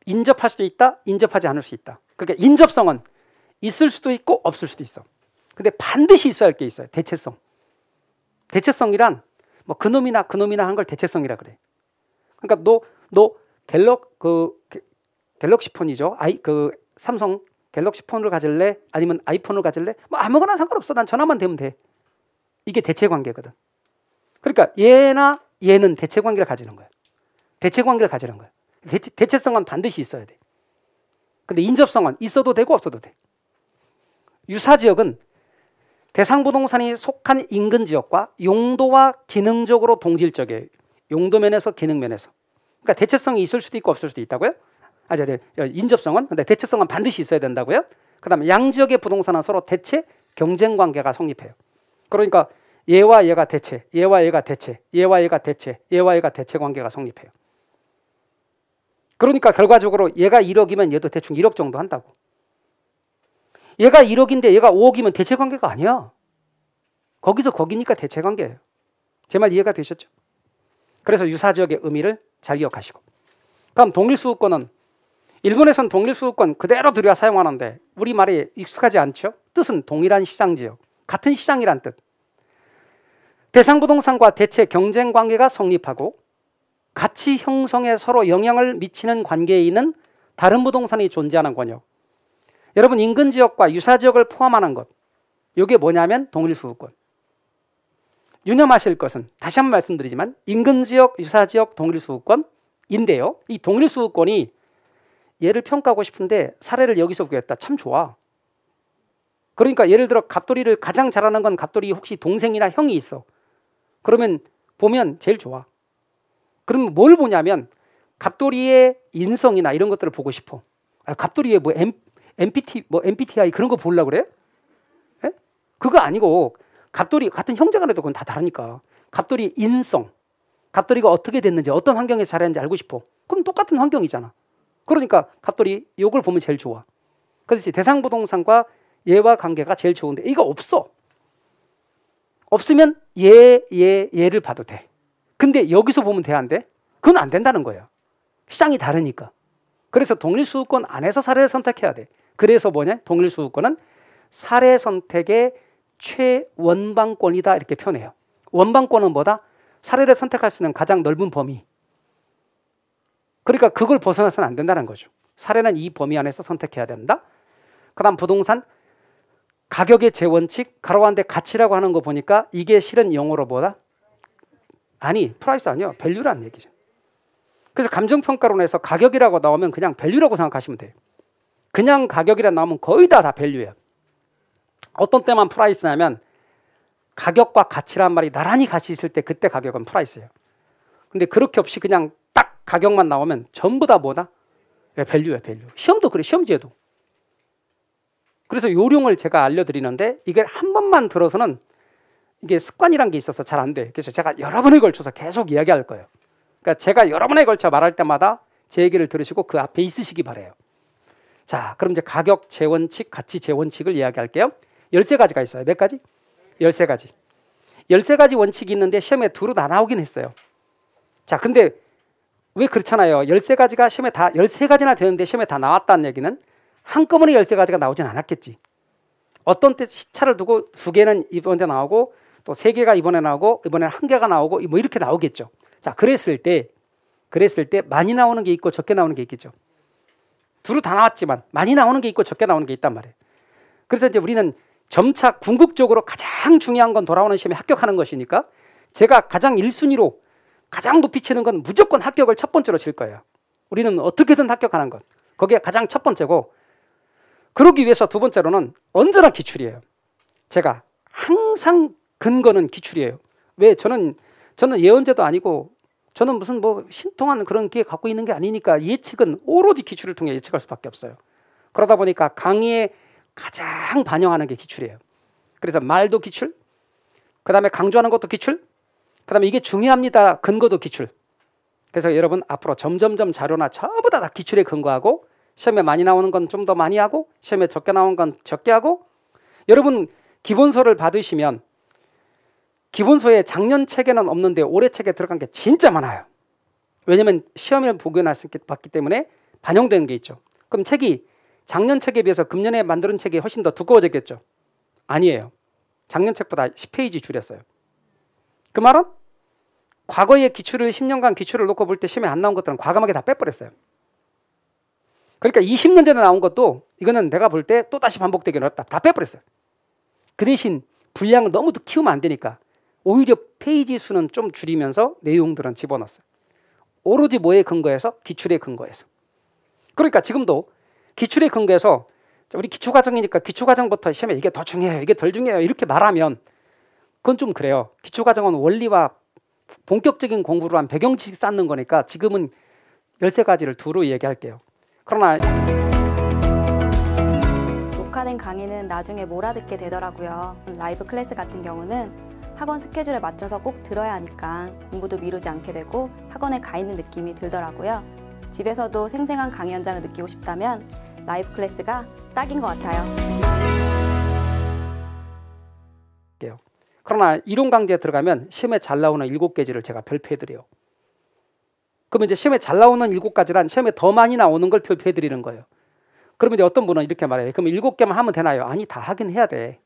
인접할 수도 있다, 인접하지 않을 수 있다. 그러니까 인접성은 있을 수도 있고 없을 수도 있어. 근데 반드시 있어야 할 게 있어요. 대체성. 대체성이란 뭐 그놈이나 그놈이나 한 걸 대체성이라 그래. 그러니까 너 너 갤럭 그 갤럭시 폰이죠. 아이 그 삼성 갤럭시 폰을 가질래? 아니면 아이폰을 가질래? 뭐 아무거나 상관없어. 난 전화만 되면 돼. 이게 대체 관계거든. 그러니까 얘나 얘는 대체 관계를 가지는 거야. 대체 관계를 가지는 거야. 대체, 대체성은 반드시 있어야 돼. 근데 인접성은 있어도 되고 없어도 돼. 유사 지역은 대상 부동산이 속한 인근 지역과 용도와 기능적으로 동질적이에요. 용도 면에서 기능 면에서. 그러니까 대체성이 있을 수도 있고 없을 수도 있다고요? 아니, 아니 어, 인접성은 근데 대체성은 반드시 있어야 된다고요. 그다음에 양 지역의 부동산은 서로 대체 경쟁 관계가 성립해요. 그러니까 얘와 얘가 대체, 얘와 얘가 대체, 얘와 얘가 대체, 얘와 얘가 대체 관계가 성립해요. 그러니까 결과적으로 얘가 1억이면 얘도 대충 1억 정도 한다고. 얘가 1억인데 얘가 5억이면 대체 관계가 아니야. 거기서 거기니까 대체 관계예요. 제 말 이해가 되셨죠? 그래서 유사 지역의 의미를 잘 기억하시고. 그럼 독립수급권은 일본에선 독립수도권 그대로 들여야 사용하는데 우리말이 익숙하지 않죠? 뜻은 동일한 시장지역, 같은 시장이란 뜻. 대상부동산과 대체 경쟁 관계가 성립하고 가치 형성에 서로 영향을 미치는 관계에 있는 다른 부동산이 존재하는 권역. 여러분 인근 지역과 유사 지역을 포함하는 것. 이게 뭐냐면 동일수호권. 유념하실 것은 다시 한번 말씀드리지만 인근 지역, 유사 지역, 동일수호권인데요. 이 동일수호권이 얘를 평가하고 싶은데 사례를 여기서 구했다. 참 좋아. 그러니까 예를 들어 갑돌이를 가장 잘하는 건 갑돌이 혹시 동생이나 형이 있어. 그러면 보면 제일 좋아. 그럼 뭘 보냐면 갑돌이의 인성이나 이런 것들을 보고 싶어. 아, 갑돌이의 뭐 M, MPT 뭐 MPTI 그런 거 보려고 그래? 에? 그거 아니고 갑돌이 같은 형제간에도 그건 다 다르니까. 갑돌이 인성, 갑돌이가 어떻게 됐는지 어떤 환경에서 자랐는지 알고 싶어. 그럼 똑같은 환경이잖아. 그러니까 갑돌이 요걸 보면 제일 좋아. 그렇지 대상부동산과 얘와 관계가 제일 좋은데 이거 없어. 없으면 얘, 얘, 얘를 봐도 돼. 근데 여기서 보면 돼 안 돼? 그건 안 된다는 거예요. 시장이 다르니까. 그래서 동일 수호권 안에서 사례를 선택해야 돼. 그래서 뭐냐? 동일 수호권은 사례 선택의 최원방권이다 이렇게 표현해요. 원방권은 뭐다? 사례를 선택할 수 있는 가장 넓은 범위. 그러니까 그걸 벗어나서는 안 된다는 거죠. 사례는 이 범위 안에서 선택해야 된다. 그다음 부동산 가격의 재원칙 가로한데 가치라고 하는 거 보니까 이게 실은 영어로 뭐다? 아니 프라이스 아니요 밸류란 얘기죠. 그래서 감정평가론에서 가격이라고 나오면 그냥 밸류라고 생각하시면 돼요. 그냥 가격이라 나오면 거의 다다 다 밸류예요. 어떤 때만 프라이스냐면 가격과 가치란 말이 나란히 같이 있을 때 그때 가격은 프라이스예요. 근데 그렇게 없이 그냥 가격만 나오면 전부 다 뭐다? 예, 밸류야 밸류. 시험도 그래 시험지도 그래서 요령을 제가 알려드리는데 이게 한 번만 들어서는 이게 습관이란 게 있어서 잘 안 돼. 요 그래서 제가 여러 번에 걸쳐서 계속 이야기할 거예요. 그러니까 제가 여러 번에 걸쳐 말할 때마다 제 얘기를 들으시고 그 앞에 있으시기 바래요. 자, 그럼 이제 가격 재원칙, 가치 재원칙을 이야기할게요. 열세 가지가 있어요. 몇 가지? 1 3 가지. 1 3 가지 원칙이 있는데 시험에 두루 다 나오긴 했어요. 자, 근데 왜 그렇잖아요. 13가지가 시험에 다 13가지나 되는데 시험에 다 나왔다는 얘기는 한꺼번에 13가지가 나오진 않았겠지. 어떤 때 시차를 두고 두 개는 이번에 나오고 또 세 개가 이번에 나오고 이번에한 개가 나오고 뭐 이렇게 나오겠죠. 자, 그랬을 때 그랬을 때 많이 나오는 게 있고 적게 나오는 게 있겠죠. 둘은 다 나왔지만 많이 나오는 게 있고 적게 나오는 게 있단 말이에요. 그래서 이제 우리는 점차 궁극적으로 가장 중요한 건 돌아오는 시험에 합격하는 것이니까 제가 가장 1순위로 가장 높이 치는 건 무조건 합격을 첫 번째로 칠 거예요. 우리는 어떻게든 합격하는 것. 거기에 가장 첫 번째고 그러기 위해서 두 번째로는 언제나 기출이에요. 제가 항상 근거는 기출이에요. 왜 저는 저는 예언제도 아니고 저는 무슨 뭐 신통한 그런 기회 갖고 있는 게 아니니까 예측은 오로지 기출을 통해 예측할 수밖에 없어요. 그러다 보니까 강의에 가장 반영하는 게 기출이에요. 그래서 말도 기출, 그 다음에 강조하는 것도 기출, 그다음에 이게 중요합니다. 근거도 기출. 그래서 여러분 앞으로 점점점 자료나 전부 다, 다 기출에 근거하고 시험에 많이 나오는 건 좀 더 많이 하고 시험에 적게 나오는 건 적게 하고 여러분 기본서를 받으시면 기본서에 작년 책에는 없는데 올해 책에 들어간 게 진짜 많아요. 왜냐하면 시험을 보고났을 봤기 때문에 반영되는 게 있죠. 그럼 책이 작년 책에 비해서 금년에 만드는 책이 훨씬 더 두꺼워졌겠죠. 아니에요. 작년 책보다 10페이지 줄였어요. 그 말은 과거의 기출을 10년간 기출을 놓고 볼 때 시험에 안 나온 것들은 과감하게 다 빼버렸어요. 그러니까 20년 전에 나온 것도 이거는 내가 볼 때 또 다시 반복되기 어렵다. 다 빼버렸어요. 그 대신 분량을 너무 키우면 안 되니까 오히려 페이지 수는 좀 줄이면서 내용들은 집어넣었어요. 오로지 뭐에 근거해서? 기출에 근거해서. 그러니까 지금도 기출에 근거해서 우리 기초과정이니까 기초과정부터 시험에 이게 더 중요해요. 이게 덜 중요해요. 이렇게 말하면 그건 좀 그래요. 기초과정은 원리와 본격적인 공부를 한 배경 지식 쌓는 거니까 지금은 열세 가지를 두루 얘기할게요. 그러나 녹화된 강의는 나중에 몰아듣게 되더라고요. 라이브 클래스 같은 경우는 학원 스케줄에 맞춰서 꼭 들어야 하니까 공부도 미루지 않게 되고 학원에 가 있는 느낌이 들더라고요. 집에서도 생생한 강의 현장을 느끼고 싶다면 라이브 클래스가 딱인 것 같아요. 그러나 이론 강좌에 들어가면 시험에 잘 나오는 일곱 개지를 제가 별표해드려요. 그러면 이제 시험에 잘 나오는 일곱 가지란 시험에 더 많이 나오는 걸 별표해드리는 거예요. 그러면 이제 어떤 분은 이렇게 말해요. 그럼 일곱 개만 하면 되나요? 아니 다 하긴 해야 돼.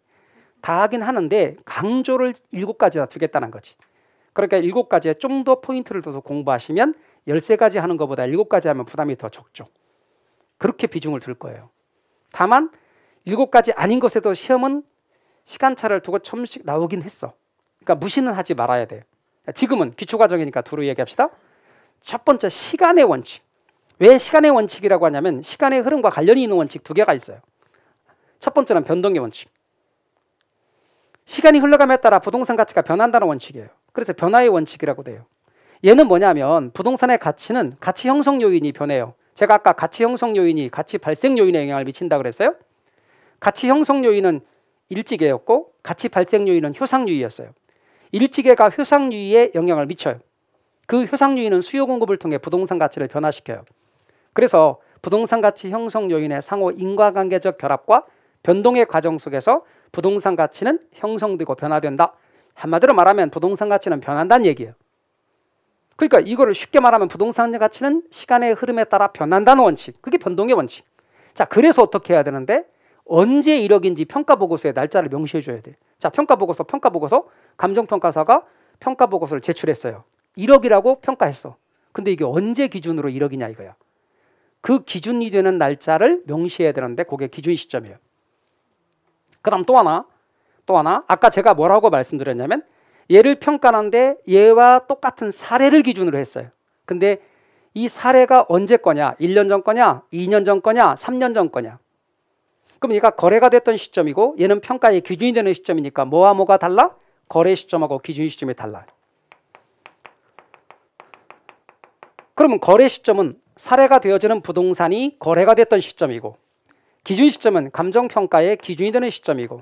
다 하긴 하는데 강조를 일곱 가지나 두겠다는 거지. 그러니까 일곱 가지에 좀 더 포인트를 둬서 공부하시면 열세 가지 하는 것보다 일곱 가지 하면 부담이 더 적죠. 그렇게 비중을 둘 거예요. 다만 일곱 가지 아닌 것에도 시험은 시간차를 두고 조금씩 나오긴 했어. 그러니까 무시는 하지 말아야 돼. 지금은 기초 과정이니까 두루 얘기합시다. 첫 번째 시간의 원칙. 왜 시간의 원칙이라고 하냐면 시간의 흐름과 관련이 있는 원칙 두 개가 있어요. 첫 번째는 변동의 원칙. 시간이 흘러감에 따라 부동산 가치가 변한다는 원칙이에요. 그래서 변화의 원칙이라고 돼요. 얘는 뭐냐면 부동산의 가치는 가치 형성 요인이 변해요. 제가 아까 가치 형성 요인이 가치 발생 요인에 영향을 미친다 그랬어요. 가치 형성 요인은 일찍이였고 같이 발생유인은 효상유이였어요. 일찍애가 효상유이에 영향을 미쳐요. 그 효상유인은 수요 공급을 통해 부동산 가치를 변화시켜요. 그래서 부동산 가치 형성 요인의 상호 인과관계적 결합과 변동의 과정 속에서 부동산 가치는 형성되고 변화된다. 한마디로 말하면 부동산 가치는 변한다는 얘기예요. 그러니까 이거를 쉽게 말하면 부동산 가치는 시간의 흐름에 따라 변한다는 원칙. 그게 변동의 원칙. 자, 그래서 어떻게 해야 되는데 언제 1억인지 평가 보고서에 날짜를 명시해 줘야 돼. 자, 평가 보고서, 평가 보고서 감정 평가사가 평가 보고서를 제출했어요. 1억이라고 평가했어. 근데 이게 언제 기준으로 1억이냐 이거야. 그 기준이 되는 날짜를 명시해야 되는데 그게 기준 시점이에요. 그다음 또 하나, 또 하나. 아까 제가 뭐라고 말씀드렸냐면 얘를 평가하는데 얘와 똑같은 사례를 기준으로 했어요. 근데 이 사례가 언제 거냐? 1년 전 거냐? 2년 전 거냐? 3년 전 거냐? 그럼 얘가 거래가 됐던 시점이고 얘는 평가의 기준이 되는 시점이니까 뭐와 뭐가 달라? 거래 시점하고 기준 시점이 달라. 그러면 거래 시점은 사례가 되어지는 부동산이 거래가 됐던 시점이고 기준 시점은 감정평가의 기준이 되는 시점이고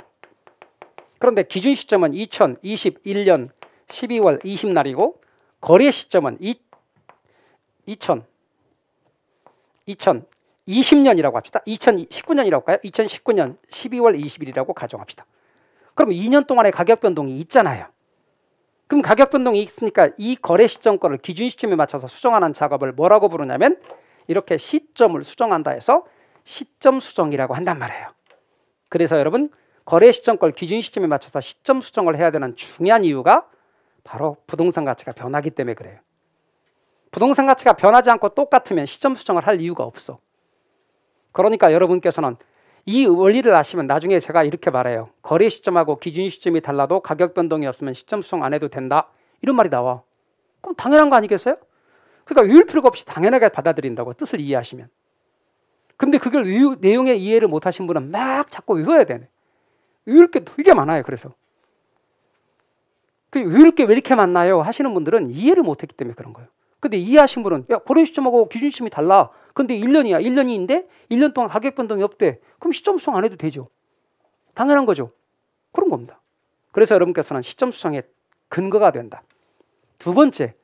그런데 기준 시점은 2021년 12월 20날이고 거래 시점은 2, 2000 2 0년이라고 합시다. 2019년이라고 할까요? 2019년 12월 20일이라고 가정합시다. 그럼 2년 동안의 가격 변동이 있잖아요. 그럼 가격 변동이 있으니까 이 거래 시점권을 기준 시점에 맞춰서 수정하는 작업을 뭐라고 부르냐면 이렇게 시점을 수정한다 해서 시점 수정이라고 한단 말이에요. 그래서 여러분 거래 시점권 기준 시점에 맞춰서 시점 수정을 해야 되는 중요한 이유가 바로 부동산 가치가 변하기 때문에 그래요. 부동산 가치가 변하지 않고 똑같으면 시점 수정을 할 이유가 없어. 그러니까 여러분께서는 이 원리를 아시면 나중에 제가 이렇게 말해요. 거래 시점하고 기준 시점이 달라도 가격 변동이 없으면 시점 수정 안 해도 된다. 이런 말이 나와. 그럼 당연한 거 아니겠어요? 그러니까 의율 필요가 없이 당연하게 받아들인다고 뜻을 이해하시면. 근데 그걸 의, 내용의 이해를 못 하신 분은 막 자꾸 외워야 되네. 외울 게 되게 많아요. 그래서. 그 외울 게왜 이렇게 많나요? 하시는 분들은 이해를 못 했기 때문에 그런 거예요. 근데 이해하신분은 야, 고려 시점하고 기준 시점이 달라. 근데 1년이야. 1년인데 1년 동안 가격 변동이 없대. 그럼 시점 수정안 해도 되죠. 당연한 거죠. 그런 겁니다. 그래서 여러분께서는 시점 수정의 근거가 된다. 두 번째,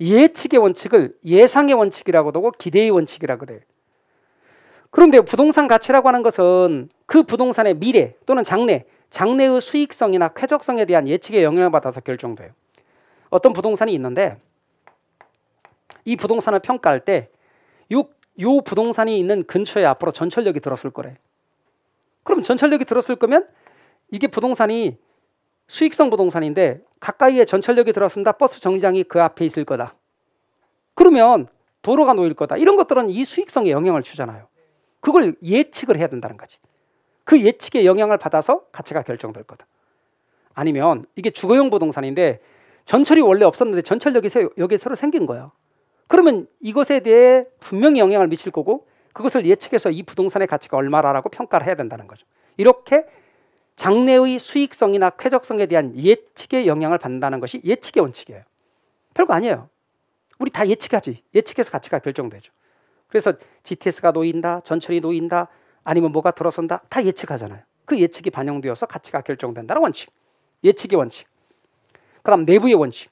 예측의 원칙을 예상의 원칙이라고도 하고 기대의 원칙이라고 그래요. 그런데 부동산 가치라고 하는 것은 그 부동산의 미래 또는 장래, 장래의 수익성이나 쾌적성에 대한 예측에 영향을 받아서 결정돼요. 어떤 부동산이 있는데 이 부동산을 평가할 때 요, 요 부동산이 있는 근처에 앞으로 전철역이 들었을 거래. 그럼 전철역이 들었을 거면 이게 부동산이 수익성 부동산인데 가까이에 전철역이 들었습니다. 버스 정류장이 그 앞에 있을 거다. 그러면 도로가 놓일 거다. 이런 것들은 이 수익성에 영향을 주잖아요. 그걸 예측을 해야 된다는 거지. 그 예측의 영향을 받아서 가치가 결정될 거다. 아니면 이게 주거용 부동산인데 전철이 원래 없었는데 전철역이 새, 여기 새로 생긴 거예요 그러면 이것에 대해 분명히 영향을 미칠 거고 그것을 예측해서 이 부동산의 가치가 얼마라고 평가를 해야 된다는 거죠. 이렇게 장래의 수익성이나 쾌적성에 대한 예측의 영향을 받는다는 것이 예측의 원칙이에요. 별거 아니에요. 우리 다 예측하지. 예측해서 가치가 결정되죠. 그래서 GTS가 놓인다, 전철이 놓인다, 아니면 뭐가 들어선다 다 예측하잖아요. 그 예측이 반영되어서 가치가 결정된다는 원칙. 예측의 원칙. 그다음 내부의 원칙.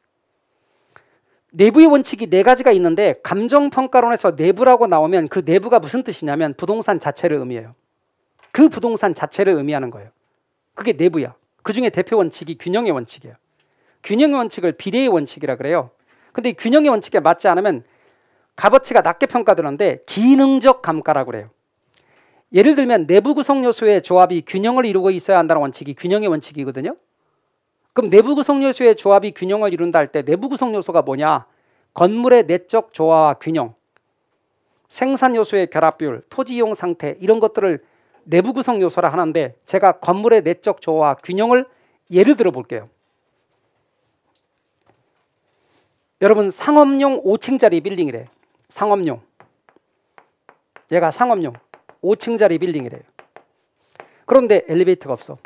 내부의 원칙이 네 가지가 있는데 감정 평가론에서 내부라고 나오면 그 내부가 무슨 뜻이냐면 부동산 자체를 의미해요. 그 부동산 자체를 의미하는 거예요. 그게 내부야. 그 중에 대표 원칙이 균형의 원칙이에요. 균형의 원칙을 비례의 원칙이라 그래요. 근데 균형의 원칙에 맞지 않으면 값어치가 낮게 평가되는데 기능적 감가라고 그래요. 예를 들면 내부 구성 요소의 조합이 균형을 이루고 있어야 한다는 원칙이 균형의 원칙이거든요. 그럼 내부 구성 요소의 조합이 균형을 이룬다 할 때 내부 구성 요소가 뭐냐? 건물의 내적 조화와 균형, 생산 요소의 결합비율, 토지 이용 상태 이런 것들을 내부 구성 요소라 하는데 제가 건물의 내적 조화와 균형을 예를 들어 볼게요. 여러분 상업용 5층짜리 빌딩이래요. 상업용. 얘가 상업용 5층짜리 빌딩이래요. 그런데 엘리베이터가 없어.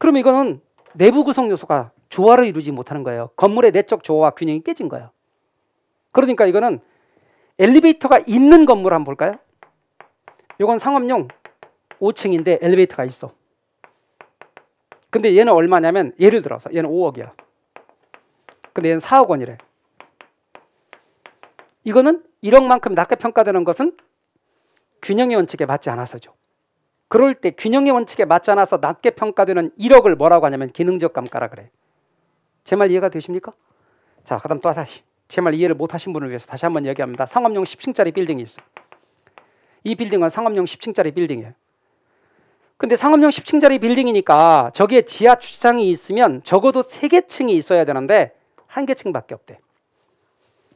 그럼 이거는 내부 구성 요소가 조화를 이루지 못하는 거예요. 건물의 내적 조화 균형이 깨진 거예요. 그러니까 이거는 엘리베이터가 있는 건물 한번 볼까요? 이건 상업용 5층인데 엘리베이터가 있어. 근데 얘는 얼마냐면 예를 들어서 얘는 5억이야. 근데 얘는 4억 원이래. 이거는 1억만큼 낮게 평가되는 것은 균형의 원칙에 맞지 않아서죠. 그럴 때 균형의 원칙에 맞지 않아서 낮게 평가되는 1억을 뭐라고 하냐면 기능적 감가라 그래. 제 말 이해가 되십니까? 자, 그다음 또 다시 제 말 이해를 못 하신 분을 위해서 다시 한번 얘기합니다. 상업용 10층짜리 빌딩이 있어. 이 빌딩은 상업용 10층짜리 빌딩이에요. 근데 상업용 10층짜리 빌딩이니까 저기에 지하 주차장이 있으면 적어도 3개 층이 있어야 되는데 1개 층밖에 없대.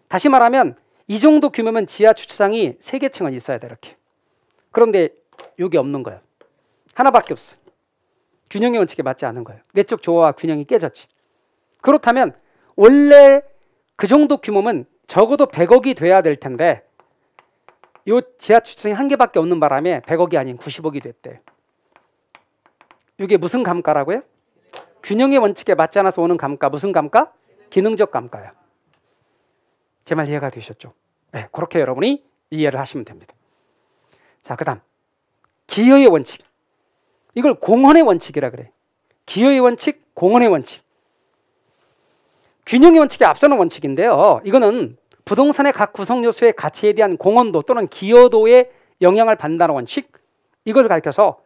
다시 말하면 이 정도 규모면 지하 주차장이 3개 층은 있어야 돼 이렇게. 그런데 여기 없는 거예요. 하나밖에 없어. 균형의 원칙에 맞지 않은 거예요. 내적 조화와 균형이 깨졌지. 그렇다면 원래 그 정도 규모면 적어도 100억이 돼야 될 텐데 요 지하 주차장이 한 개밖에 없는 바람에 100억이 아닌 90억이 됐대. 이게 무슨 감가라고요? 균형의 원칙에 맞지 않아서 오는 감가 무슨 감가? 기능적 감가야. 제말 이해가 되셨죠? 네, 그렇게 여러분이 이해를 하시면 됩니다. 자, 그다음 기여의 원칙. 이걸 공헌의 원칙이라 그래. 기여의 원칙, 공헌의 원칙. 균형의 원칙에 앞서는 원칙인데요. 이거는 부동산의 각 구성 요소의 가치에 대한 공헌도 또는 기여도의 영향을 받는다는 원칙. 이것을 가르켜서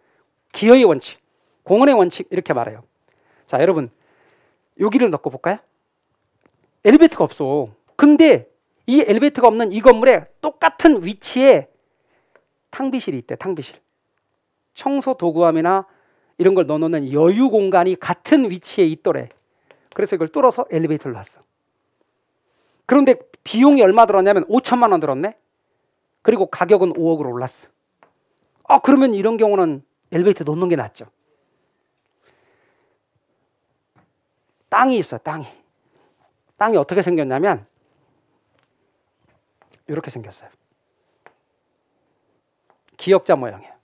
기여의 원칙, 공헌의 원칙 이렇게 말해요. 자, 여러분. 여기를 넣고 볼까요? 엘리베이터가 없어. 근데 이 엘리베이터가 없는 이 건물에 똑같은 위치에 탕비실이 있대. 탕비실. 청소 도구함이나 이런 걸 넣어놓는 여유 공간이 같은 위치에 있더래. 그래서 이걸 뚫어서 엘리베이터를 놨어. 그런데 비용이 얼마 들었냐면 5천만 원 들었네. 그리고 가격은 5억으로 올랐어. 아 그러면 이런 경우는 엘리베이터 놓는게 낫죠. 땅이 있어 땅이. 땅이 어떻게 생겼냐면 이렇게 생겼어요. 기역자 모양이에요.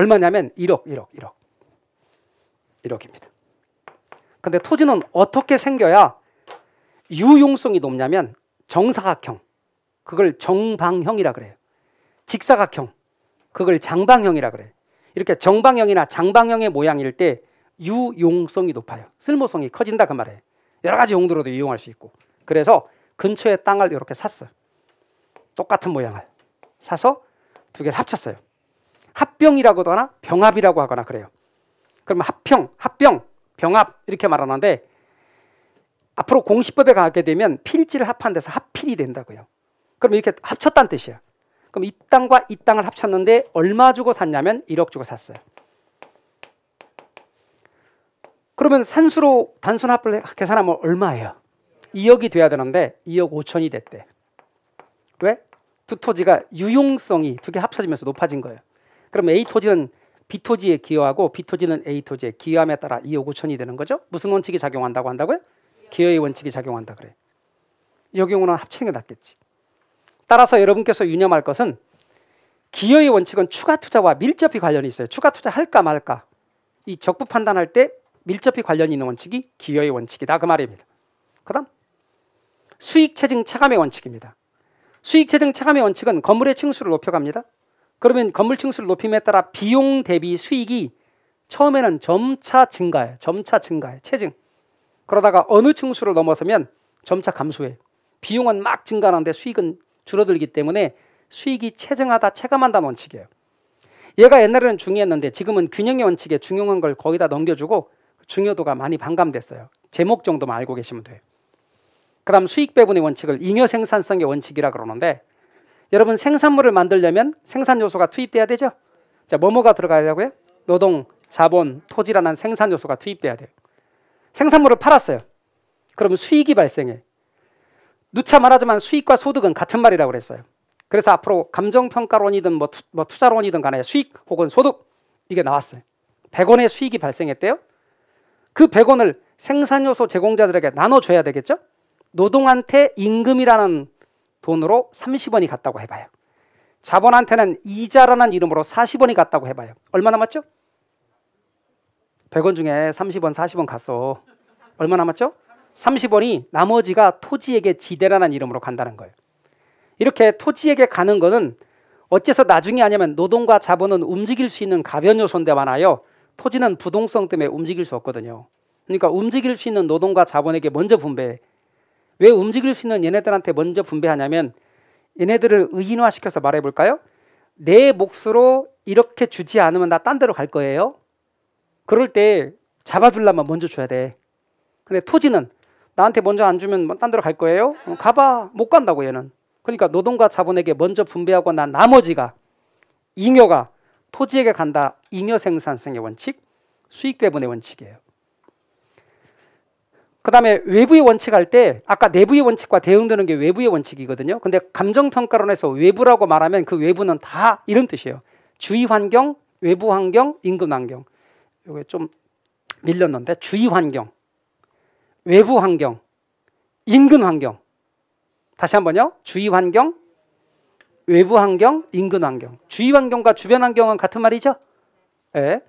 얼마냐면 1억, 1억, 1억. 1억입니다. 근데 토지는 어떻게 생겨야 유용성이 높냐면 정사각형. 그걸 정방형이라 그래요. 직사각형. 그걸 장방형이라 그래요. 이렇게 정방형이나 장방형의 모양일 때 유용성이 높아요. 쓸모성이 커진다 그 말이에요. 여러 가지 용도로도 이용할 수 있고. 그래서 근처에 땅을 이렇게 샀어요. 똑같은 모양을 사서 두 개를 합쳤어요. 합병이라고 하거나 병합이라고 하거나 그래요. 그러면 합평, 합병, 병합 이렇게 말하는데 앞으로 공시법에 가게 되면 필지를 합한 데서 합필이 된다고요. 그럼 이렇게 합쳤단 뜻이야. 그럼 이 땅과 이 땅을 합쳤는데 얼마 주고 샀냐면 1억 주고 샀어요. 그러면 산수로 단순 합을 계산하면 얼마예요? 2억이 돼야 되는데 2억 5천이 됐대. 왜? 두 토지가 유용성이 두 개 합쳐지면서 높아진 거예요. 그럼 A 토지는 B 토지에 기여하고 B 토지는 A 토지에 기여함에 따라 이요구천이 되는 거죠. 무슨 원칙이 작용한다고 한다고요? 기여의 원칙이 작용한다 그래. 이 경우는 합치는 게 낫겠지. 따라서 여러분께서 유념할 것은 기여의 원칙은 추가 투자와 밀접히 관련이 있어요. 추가 투자 할까 말까. 이 적부 판단할 때 밀접히 관련이 있는 원칙이 기여의 원칙이다 그 말입니다. 그다음 수익 체증 차감의 원칙입니다. 수익 체증 차감의 원칙은 건물의 층수를 높여갑니다. 그러면 건물 층수를 높임에 따라 비용 대비 수익이 처음에는 점차 증가해 점차 증가해 체증. 그러다가 어느 층수를 넘어서면 점차 감소해 비용은 막 증가하는데 수익은 줄어들기 때문에 수익이 체증하다 체감한다는 원칙이에요. 얘가 옛날에는 중요했는데 지금은 균형의 원칙에 중요한 걸 거의 다 넘겨주고 중요도가 많이 반감됐어요. 제목 정도만 알고 계시면 돼요. 그다음 수익 배분의 원칙을 잉여 생산성의 원칙이라 그러는데 여러분 생산물을 만들려면 생산 요소가 투입돼야 되죠. 자, 뭐뭐가 들어가야 되고요? 노동, 자본, 토지라는 생산 요소가 투입돼야 돼요. 생산물을 팔았어요. 그러면 수익이 발생해. 누차 말하지만 수익과 소득은 같은 말이라고 그랬어요. 그래서 앞으로 감정평가론이든 뭐, 뭐 투자론이든 간에 수익 혹은 소득 이게 나왔어요. 100원의 수익이 발생했대요. 그 100원을 생산요소 제공자들에게 나눠줘야 되겠죠? 노동한테 임금이라는 돈으로 30원이 갔다고 해봐요. 자본한테는 이자라는 이름으로 40원이 갔다고 해봐요. 얼마 남았죠? 100원 중에 30원, 40원 갔어. 얼마 남았죠? 30원이 나머지가 토지에게 지대라는 이름으로 간다는 거예요. 이렇게 토지에게 가는 거는 어째서 나중에 아니면 노동과 자본은 움직일 수 있는 가변 요소인데 많아요. 토지는 부동성 때문에 움직일 수 없거든요. 그러니까 움직일 수 있는 노동과 자본에게 먼저 분배해. 왜 움직일 수 있는 얘네들한테 먼저 분배하냐면 얘네들을 의인화시켜서 말해볼까요? 내 몫으로 이렇게 주지 않으면 나 딴 데로 갈 거예요. 그럴 때 잡아둘라면 먼저 줘야 돼. 근데 토지는 나한테 먼저 안 주면 뭐 딴 데로 갈 거예요? 어, 가봐. 못 간다고 얘는. 그러니까 노동과 자본에게 먼저 분배하고 난 나머지가 잉여가 토지에게 간다. 잉여 생산성의 원칙, 수익 배분의 원칙이에요. 그 다음에 외부의 원칙 할 때 아까 내부의 원칙과 대응되는 게 외부의 원칙이거든요. 근데 감정평가론에서 외부라고 말하면 그 외부는 다 이런 뜻이에요. 주위 환경, 외부 환경, 인근 환경. 요게 좀 밀렸는데 주위 환경, 외부 환경, 인근 환경. 다시 한번요. 주위 환경, 외부 환경, 인근 환경. 주위 환경과 주변 환경은 같은 말이죠? 예. 네.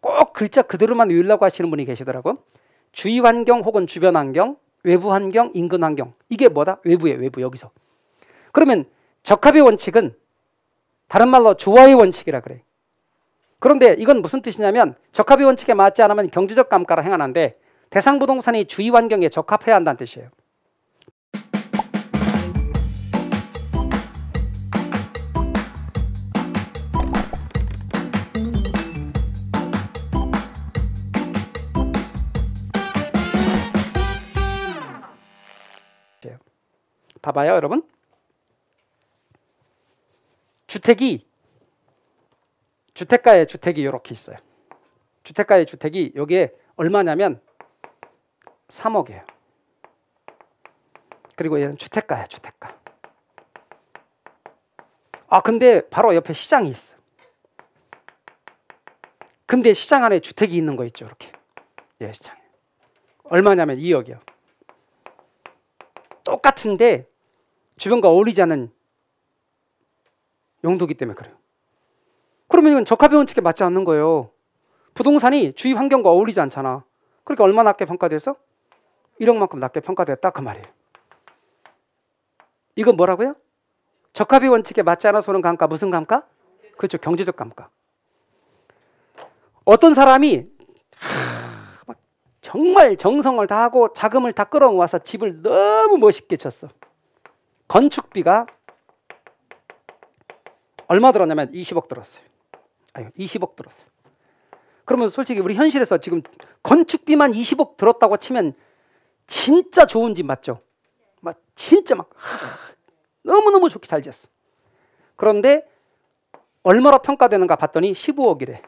꼭 글자 그대로만 외우려고 하시는 분이 계시더라고요. 주위 환경 혹은 주변 환경, 외부 환경, 인근 환경 이게 뭐다? 외부의 외부 여기서. 그러면 적합의 원칙은 다른 말로 조화의 원칙이라 그래. 그런데 이건 무슨 뜻이냐면 적합의 원칙에 맞지 않으면 경제적 감가를 행하는데 대상 부동산이 주위 환경에 적합해야 한다는 뜻이에요. 봐봐요, 여러분. 주택이 주택가의 주택이 이렇게 있어요. 주택가의 주택이 여기에 얼마냐면 3억이에요. 그리고 얘는 주택가야, 주택가. 아, 근데 바로 옆에 시장이 있어. 근데 시장 안에 주택이 있는 거 있죠, 이렇게. 예, 시장. 얼마냐면 2억이요. 똑같은데 주변과 어울리지 않는 용도기 때문에 그래요. 그러면 적합 원칙에 맞지 않는 거예요. 부동산이 주위 환경과 어울리지 않잖아. 그러니 얼마 낮게 평가돼서 1억만큼 낮게 평가됐다 그 말이에요. 이건 뭐라고요? 적합의 원칙에 맞지 않아서 오는 감가 무슨 감가? 그렇죠 경제적 감가. 어떤 사람이 하, 정말 정성을 다하고 자금을 다 끌어모아서 집을 너무 멋있게 쳤어. 건축비가 얼마 들었냐면 20억 들었어요. 아유, 20억 들었어요. 그러면 솔직히 우리 현실에서 지금 건축비만 20억 들었다고 치면 진짜 좋은 집 맞죠? 막 진짜 막 너무너무 좋게 잘 지었어. 그런데 얼마로 평가되는가 봤더니 15억이래.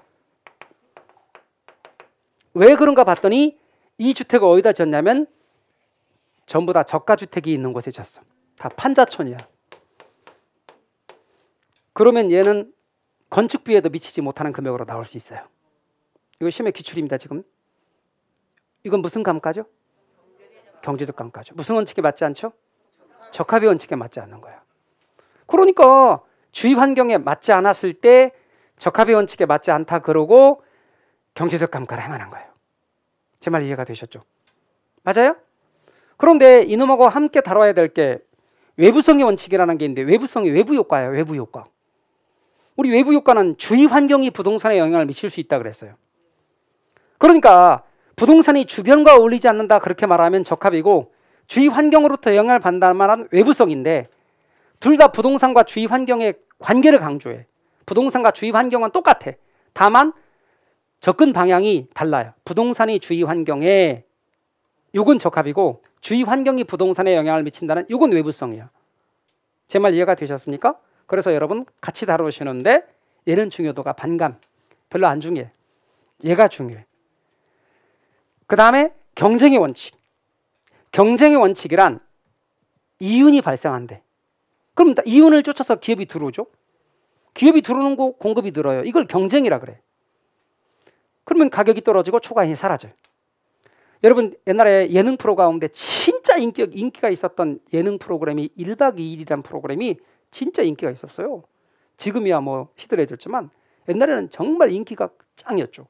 왜 그런가 봤더니 이 주택을 어디다 지었냐면 전부 다 저가 주택이 있는 곳에 지었어. 다 판자촌이야. 그러면 얘는 건축비에도 미치지 못하는 금액으로 나올 수 있어요. 이거 심의 기출입니다, 지금. 이건 무슨 감가죠? 경제적 감가죠. 무슨 원칙에 맞지 않죠? 적합의 원칙에 맞지 않는 거예요. 그러니까 주위 환경에 맞지 않았을 때 적합의 원칙에 맞지 않다 그러고 경제적 감가를 행하는 거예요. 제 말 이해가 되셨죠? 맞아요? 그런데 이놈하고 함께 다뤄야 될게 외부성의 원칙이라는 게 있는데 외부성이 외부 효과예요. 외부 효과. 우리 외부 효과는 주위 환경이 부동산에 영향을 미칠 수 있다 그랬어요. 그러니까 부동산이 주변과 어울리지 않는다 그렇게 말하면 적합이고 주위 환경으로부터 영향을 받는다는 말은 외부성인데 둘 다 부동산과 주위 환경의 관계를 강조해. 부동산과 주위 환경은 똑같아. 다만 접근 방향이 달라요. 부동산이 주위 환경에 요건 적합이고 주위 환경이 부동산에 영향을 미친다는 이건 외부성이야. 제 말 이해가 되셨습니까? 그래서 여러분 같이 다루시는데 얘는 중요도가 반감 별로 안 중요해. 얘가 중요해. 그 다음에 경쟁의 원칙. 경쟁의 원칙이란 이윤이 발생한대. 그럼 이윤을 쫓아서 기업이 들어오죠. 기업이 들어오는 거 공급이 늘어요. 이걸 경쟁이라 그래. 그러면 가격이 떨어지고 초과인이 사라져요. 여러분 옛날에 예능 프로 가운데 진짜 인격, 인기가 있었던 예능 프로그램이 1박 2일이란 프로그램이 진짜 인기가 있었어요. 지금이야 뭐 시들해졌지만 옛날에는 정말 인기가 짱이었죠.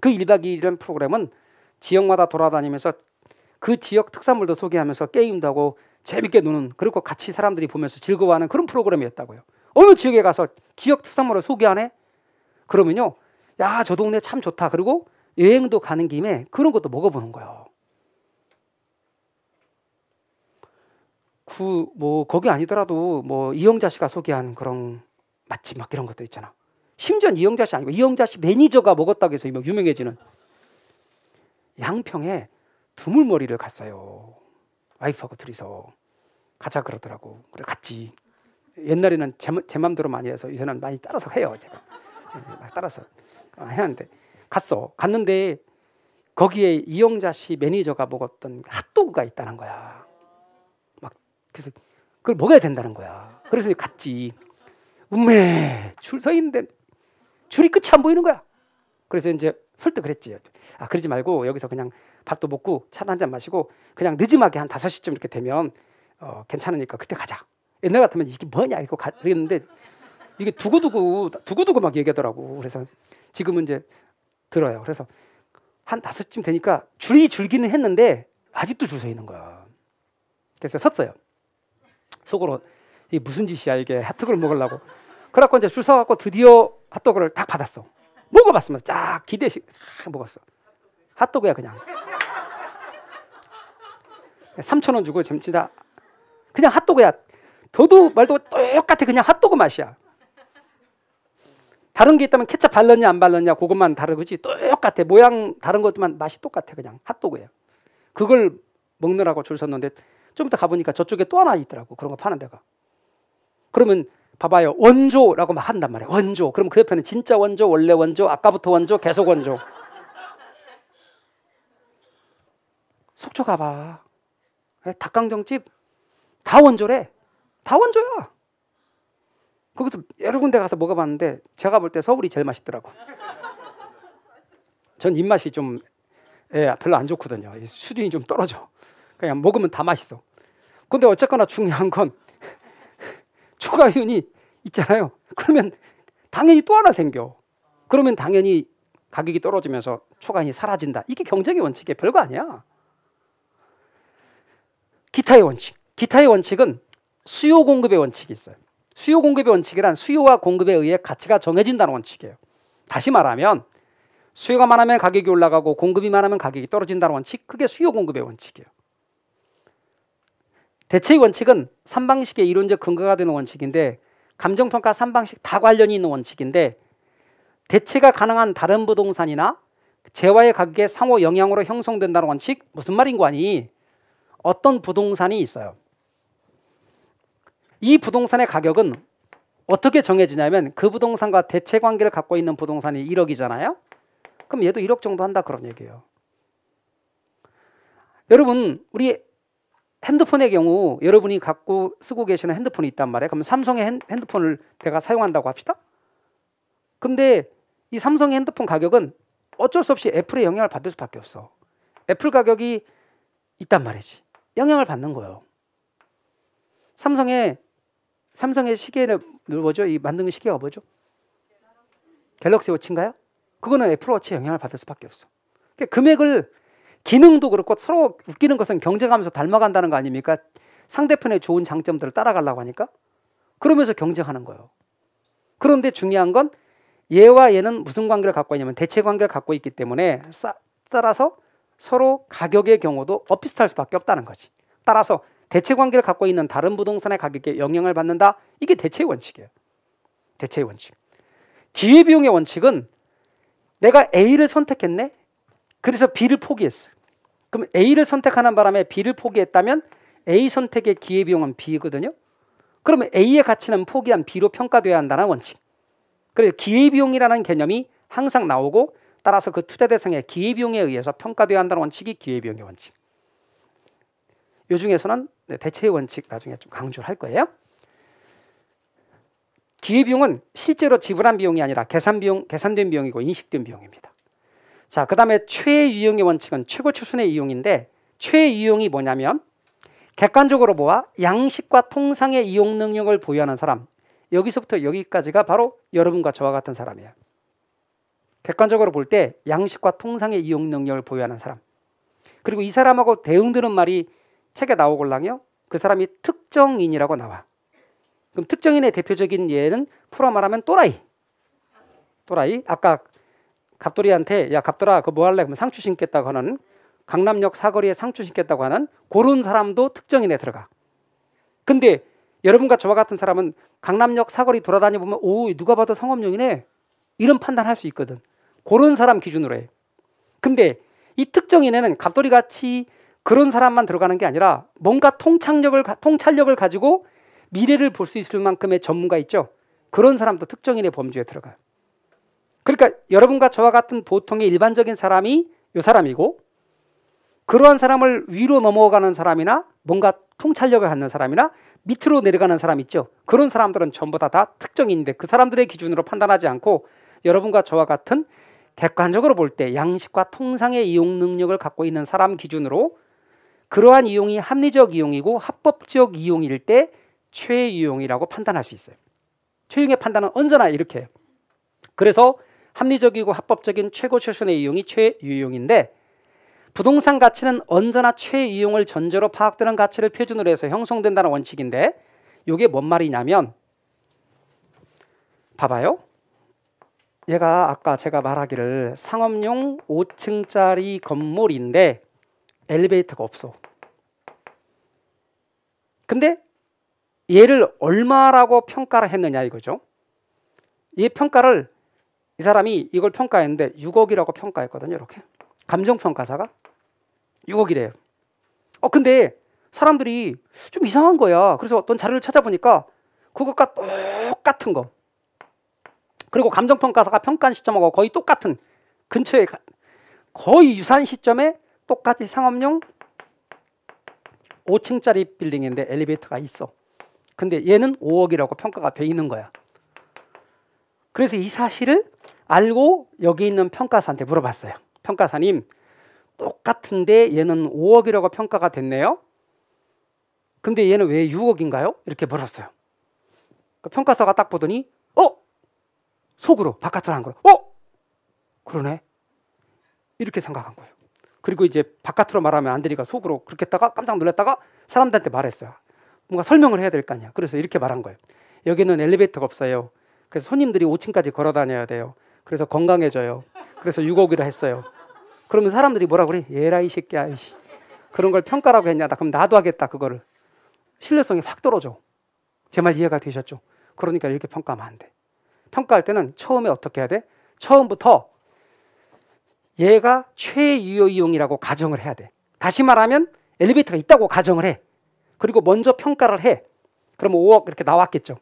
그 1박 2일이란 프로그램은 지역마다 돌아다니면서 그 지역 특산물도 소개하면서 게임도 하고 재밌게 노는 그리고 같이 사람들이 보면서 즐거워하는 그런 프로그램이었다고요. 어느 지역에 가서 지역 특산물을 소개하네? 그러면요. 야, 저 동네 참 좋다. 그리고 여행도 가는 김에 그런 것도 먹어보는 거예요. 그뭐 거기 아니더라도 뭐 이영자 씨가 소개한 그런 맛집 막 이런 것도 있잖아. 심지어 이영자 씨 아니고 이영자 씨 매니저가 먹었다고 해서 뭐 유명해지는 양평에 두물머리를 갔어요. 와이프하고 둘이서 가자 그러더라고. 그래 갔지. 옛날에는 제, 제 맘대로 많이 해서 이제는 많이 따라서 해요. 제가 예, 예, 따라서 하는데 어, 갔어. 갔는데 거기에 이영자 씨 매니저가 먹었던 그 핫도그가 있다는 거야. 막 그래서 그걸 먹어야 된다는 거야. 그래서 갔지. 음메 줄서 있는데 줄이 끝이 안 보이는 거야. 그래서 이제 설득을 했지. 아 그러지 말고 여기서 그냥 밥도 먹고 차 한 잔 마시고 그냥 늦음하게 한 다섯 시쯤 이렇게 되면 어, 괜찮으니까 그때 가자. 옛날 같으면 이게 뭐냐 이거 그랬는데 이게 두고두고 두고두고 막 얘기하더라고. 그래서 지금은 이제 들어요. 그래서 한 다섯쯤 되니까 줄이 줄기는 했는데 아직도 줄 서 있는 거야. 그래서 섰어요. 속으로 이게 무슨 짓이야 이게 핫도그를 먹으려고. 그래갖고 이제 줄 서갖고 드디어 핫도그를 딱 받았어. 먹어봤으면 쫙 기대식 쫙 먹었어. 핫도그야 그냥. 3천 원 주고 점치다 그냥 핫도그야. 더도 말도 똑같아 그냥 핫도그 맛이야. 다른 게 있다면 케첩 발랐냐 안 발랐냐 그것만 다르지 똑같아 모양 다른 것만 맛이 똑같아 그냥 핫도그예요. 그걸 먹느라고 줄 섰는데 좀 이따 가보니까 저쪽에 또 하나 있더라고 그런 거 파는 데가. 그러면 봐봐요 원조라고 막 한단 말이에요 원조. 그럼 그 옆에는 진짜 원조 원래 원조 아까부터 원조 계속 원조. 속초 가봐. 닭강정집 다 원조래. 다 원조야. 거기서 여러 군데 가서 먹어봤는데 제가 볼 때 서울이 제일 맛있더라고. 전 입맛이 좀 예, 별로 안 좋거든요. 수준이 좀 떨어져. 그냥 먹으면 다 맛있어. 근데 어쨌거나 중요한 건 초가윤이 있잖아요. 그러면 당연히 또 하나 생겨. 그러면 당연히 가격이 떨어지면서 초가윤이 사라진다. 이게 경쟁의 원칙이에 별거 아니야. 기타의 원칙. 기타의 원칙은 수요 공급의 원칙이 있어요. 수요 공급의 원칙이란 수요와 공급에 의해 가치가 정해진다는 원칙이에요. 다시 말하면 수요가 많으면 가격이 올라가고 공급이 많으면 가격이 떨어진다는 원칙, 그게 수요 공급의 원칙이에요. 대체의 원칙은 삼방식의 이론적 근거가 되는 원칙인데 감정평가 삼방식 다 관련이 있는 원칙인데 대체가 가능한 다른 부동산이나 재화의 가격의 상호 영향으로 형성된다는 원칙 무슨 말인 거니? 어떤 부동산이 있어요. 이 부동산의 가격은 어떻게 정해지냐면 그 부동산과 대체 관계를 갖고 있는 부동산이 1억이잖아요. 그럼 얘도 1억 정도 한다 그런 얘기예요. 여러분 우리 핸드폰의 경우 여러분이 갖고 쓰고 계시는 핸드폰이 있단 말이에요. 그럼 삼성의 핸드폰을 내가 사용한다고 합시다. 근데 이 삼성의 핸드폰 가격은 어쩔 수 없이 애플의 영향을 받을 수밖에 없어. 애플 가격이 있단 말이지. 영향을 받는 거예요. 삼성의 삼성의 시계는 뭐죠? 이 만드는 시계가 뭐죠? 갤럭시 워치인가요? 그거는 애플워치 영향을 받을 수밖에 없어. 그러니까 금액을 기능도 그렇고 서로 웃기는 것은 경쟁하면서 닮아간다는 거 아닙니까? 상대편의 좋은 장점들을 따라가려고 하니까 그러면서 경쟁하는 거예요. 그런데 중요한 건 얘와 얘는 무슨 관계를 갖고 있냐면 대체 관계를 갖고 있기 때문에 따라서 서로 가격의 경우도 엇비슷할 수밖에 없다는 거지. 따라서 대체 관계를 갖고 있는 다른 부동산의 가격에 영향을 받는다. 이게 대체의 원칙이에요. 대체의 원칙. 기회비용의 원칙은 내가 A를 선택했네. 그래서 B를 포기했어. 그럼 A를 선택하는 바람에 B를 포기했다면 A 선택의 기회비용은 B거든요. 그러면 A의 가치는 포기한 B로 평가되어야 한다는 원칙. 그래서 기회비용이라는 개념이 항상 나오고 따라서 그 투자 대상의 기회비용에 의해서 평가되어야 한다는 원칙이 기회비용의 원칙. 요 중에서는 네, 대체의 원칙 나중에 좀 강조를 할 거예요. 기회비용은 실제로 지불한 비용이 아니라 계산 비용, 계산된 비용이고 인식된 비용입니다. 자, 그 다음에 최유용의 원칙은 최고 최순의 이용인데 최유용이 뭐냐면 객관적으로 보아 양식과 통상의 이용 능력을 보유하는 사람 여기서부터 여기까지가 바로 여러분과 저와 같은 사람이에요. 객관적으로 볼 때 양식과 통상의 이용 능력을 보유하는 사람 그리고 이 사람하고 대응되는 말이 책에 나오걸랑요. 그 사람이 특정인이라고 나와. 그럼 특정인의 대표적인 예는 풀어 말하면 또라이. 또라이. 아까 갑돌이한테 야 갑돌아 그 뭐 할래? 그러 상추 심겠다고 하는 강남역 사거리에 상추 심겠다고 하는 고른 사람도 특정인에 들어가. 근데 여러분과 저와 같은 사람은 강남역 사거리 돌아다니 보면 오 누가 봐도 성업용이네 이런 판단할 수 있거든. 고른 사람 기준으로 해. 근데 이 특정인에는 갑돌이 같이 그런 사람만 들어가는 게 아니라 뭔가 통찰력을 통찰력을 가지고 미래를 볼 수 있을 만큼의 전문가 있죠. 그런 사람도 특정인의 범주에 들어가요. 그러니까 여러분과 저와 같은 보통의 일반적인 사람이 요 사람이고 그러한 사람을 위로 넘어가는 사람이나 뭔가 통찰력을 갖는 사람이나 밑으로 내려가는 사람 있죠. 그런 사람들은 전부 다, 다 특정인데 그 사람들의 기준으로 판단하지 않고 여러분과 저와 같은 객관적으로 볼 때 양식과 통상의 이용 능력을 갖고 있는 사람 기준으로 그러한 이용이 합리적 이용이고 합법적 이용일 때 최이용이라고 판단할 수 있어요. 최용의 판단은 언제나 이렇게 해요. 그래서 합리적이고 합법적인 최고 최선의 이용이 최유용인데 부동산 가치는 언제나 최이용을 전제로 파악되는 가치를 표준으로 해서 형성된다는 원칙인데 이게 뭔 말이냐면 봐봐요. 얘가 아까 제가 말하기를 상업용 5층짜리 건물인데 엘리베이터가 없어. 근데 얘를 얼마라고 평가를 했느냐 이거죠. 이 평가를 이 사람이 이걸 평가했는데 6억이라고 평가했거든요. 이렇게 감정 평가사가 6억이래요. 어 근데 사람들이 좀 이상한 거야. 그래서 어떤 자료를 찾아보니까 그것과 똑같은 거. 그리고 감정평가사가 평가한 시점하고 거의 똑같은 근처에 거의 유사한 시점에 똑같이 상업용 5층짜리 빌딩인데 엘리베이터가 있어. 근데 얘는 5억이라고 평가가 돼 있는 거야. 그래서 이 사실을 알고 여기 있는 평가사한테 물어봤어요. 평가사님, 똑같은데 얘는 5억이라고 평가가 됐네요. 근데 얘는 왜 6억인가요? 이렇게 물었어요. 그러니까 평가사가 딱 보더니, 어? 속으로, 바깥으로 한 거로, 어? 그러네. 이렇게 생각한 거예요. 그리고 이제 바깥으로 말하면 안 되니까 속으로 그렇게 했다가 깜짝 놀랐다가 사람들한테 말했어요. 뭔가 설명을 해야 될 거 아니야. 그래서 이렇게 말한 거예요. 여기는 엘리베이터가 없어요. 그래서 손님들이 5층까지 걸어 다녀야 돼요. 그래서 건강해져요. 그래서 6억이라 했어요. 그러면 사람들이 뭐라 그래? 예라이 새끼야. 이씨. 그런 걸 평가라고 했냐? 그럼 나도 하겠다 그거를. 신뢰성이 확 떨어져. 제 말 이해가 되셨죠? 그러니까 이렇게 평가하면 안 돼. 평가할 때는 처음에 어떻게 해야 돼? 처음부터 얘가 최유효이용이라고 가정을 해야 돼. 다시 말하면 엘리베이터가 있다고 가정을 해. 그리고 먼저 평가를 해. 그럼 5억 이렇게 나왔겠죠.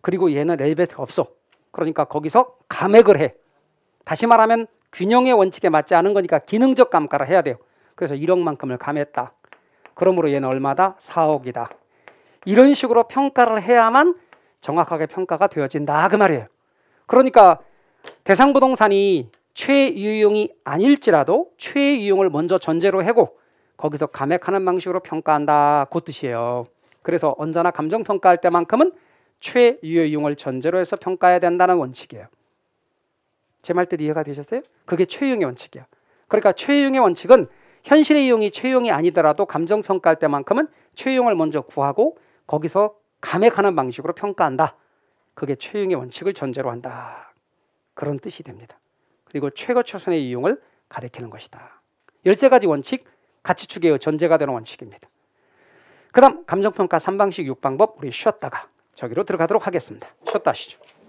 그리고 얘는 엘리베이터가 없어. 그러니까 거기서 감액을 해. 다시 말하면 균형의 원칙에 맞지 않은 거니까 기능적 감가를 해야 돼요. 그래서 1억만큼을 감했다. 그러므로 얘는 얼마다? 4억이다. 이런 식으로 평가를 해야만 정확하게 평가가 되어진다. 그 말이에요. 그러니까 대상부동산이 최유용이 아닐지라도 최유용을 먼저 전제로 하고 거기서 감액하는 방식으로 평가한다 그 뜻이에요. 그래서 언제나 감정 평가할 때만큼은 최유용을 전제로 해서 평가해야 된다는 원칙이에요. 제 말뜻 이해가 되셨어요? 그게 최유용의 원칙이야. 그러니까 최유용의 원칙은 현실의 이용이 최용이 유 아니더라도 감정 평가할 때만큼은 최용을 유 먼저 구하고 거기서 감액하는 방식으로 평가한다. 그게 최용의 유 원칙을 전제로 한다. 그런 뜻이 됩니다. 그리고 최고 최선의 이용을 가리키는 것이다. 열세 가지 원칙, 가치축의 전제가 되는 원칙입니다. 그 다음 감정평가 3방식 6방법 우리 쉬었다가 저기로 들어가도록 하겠습니다. 쉬었다 하시죠.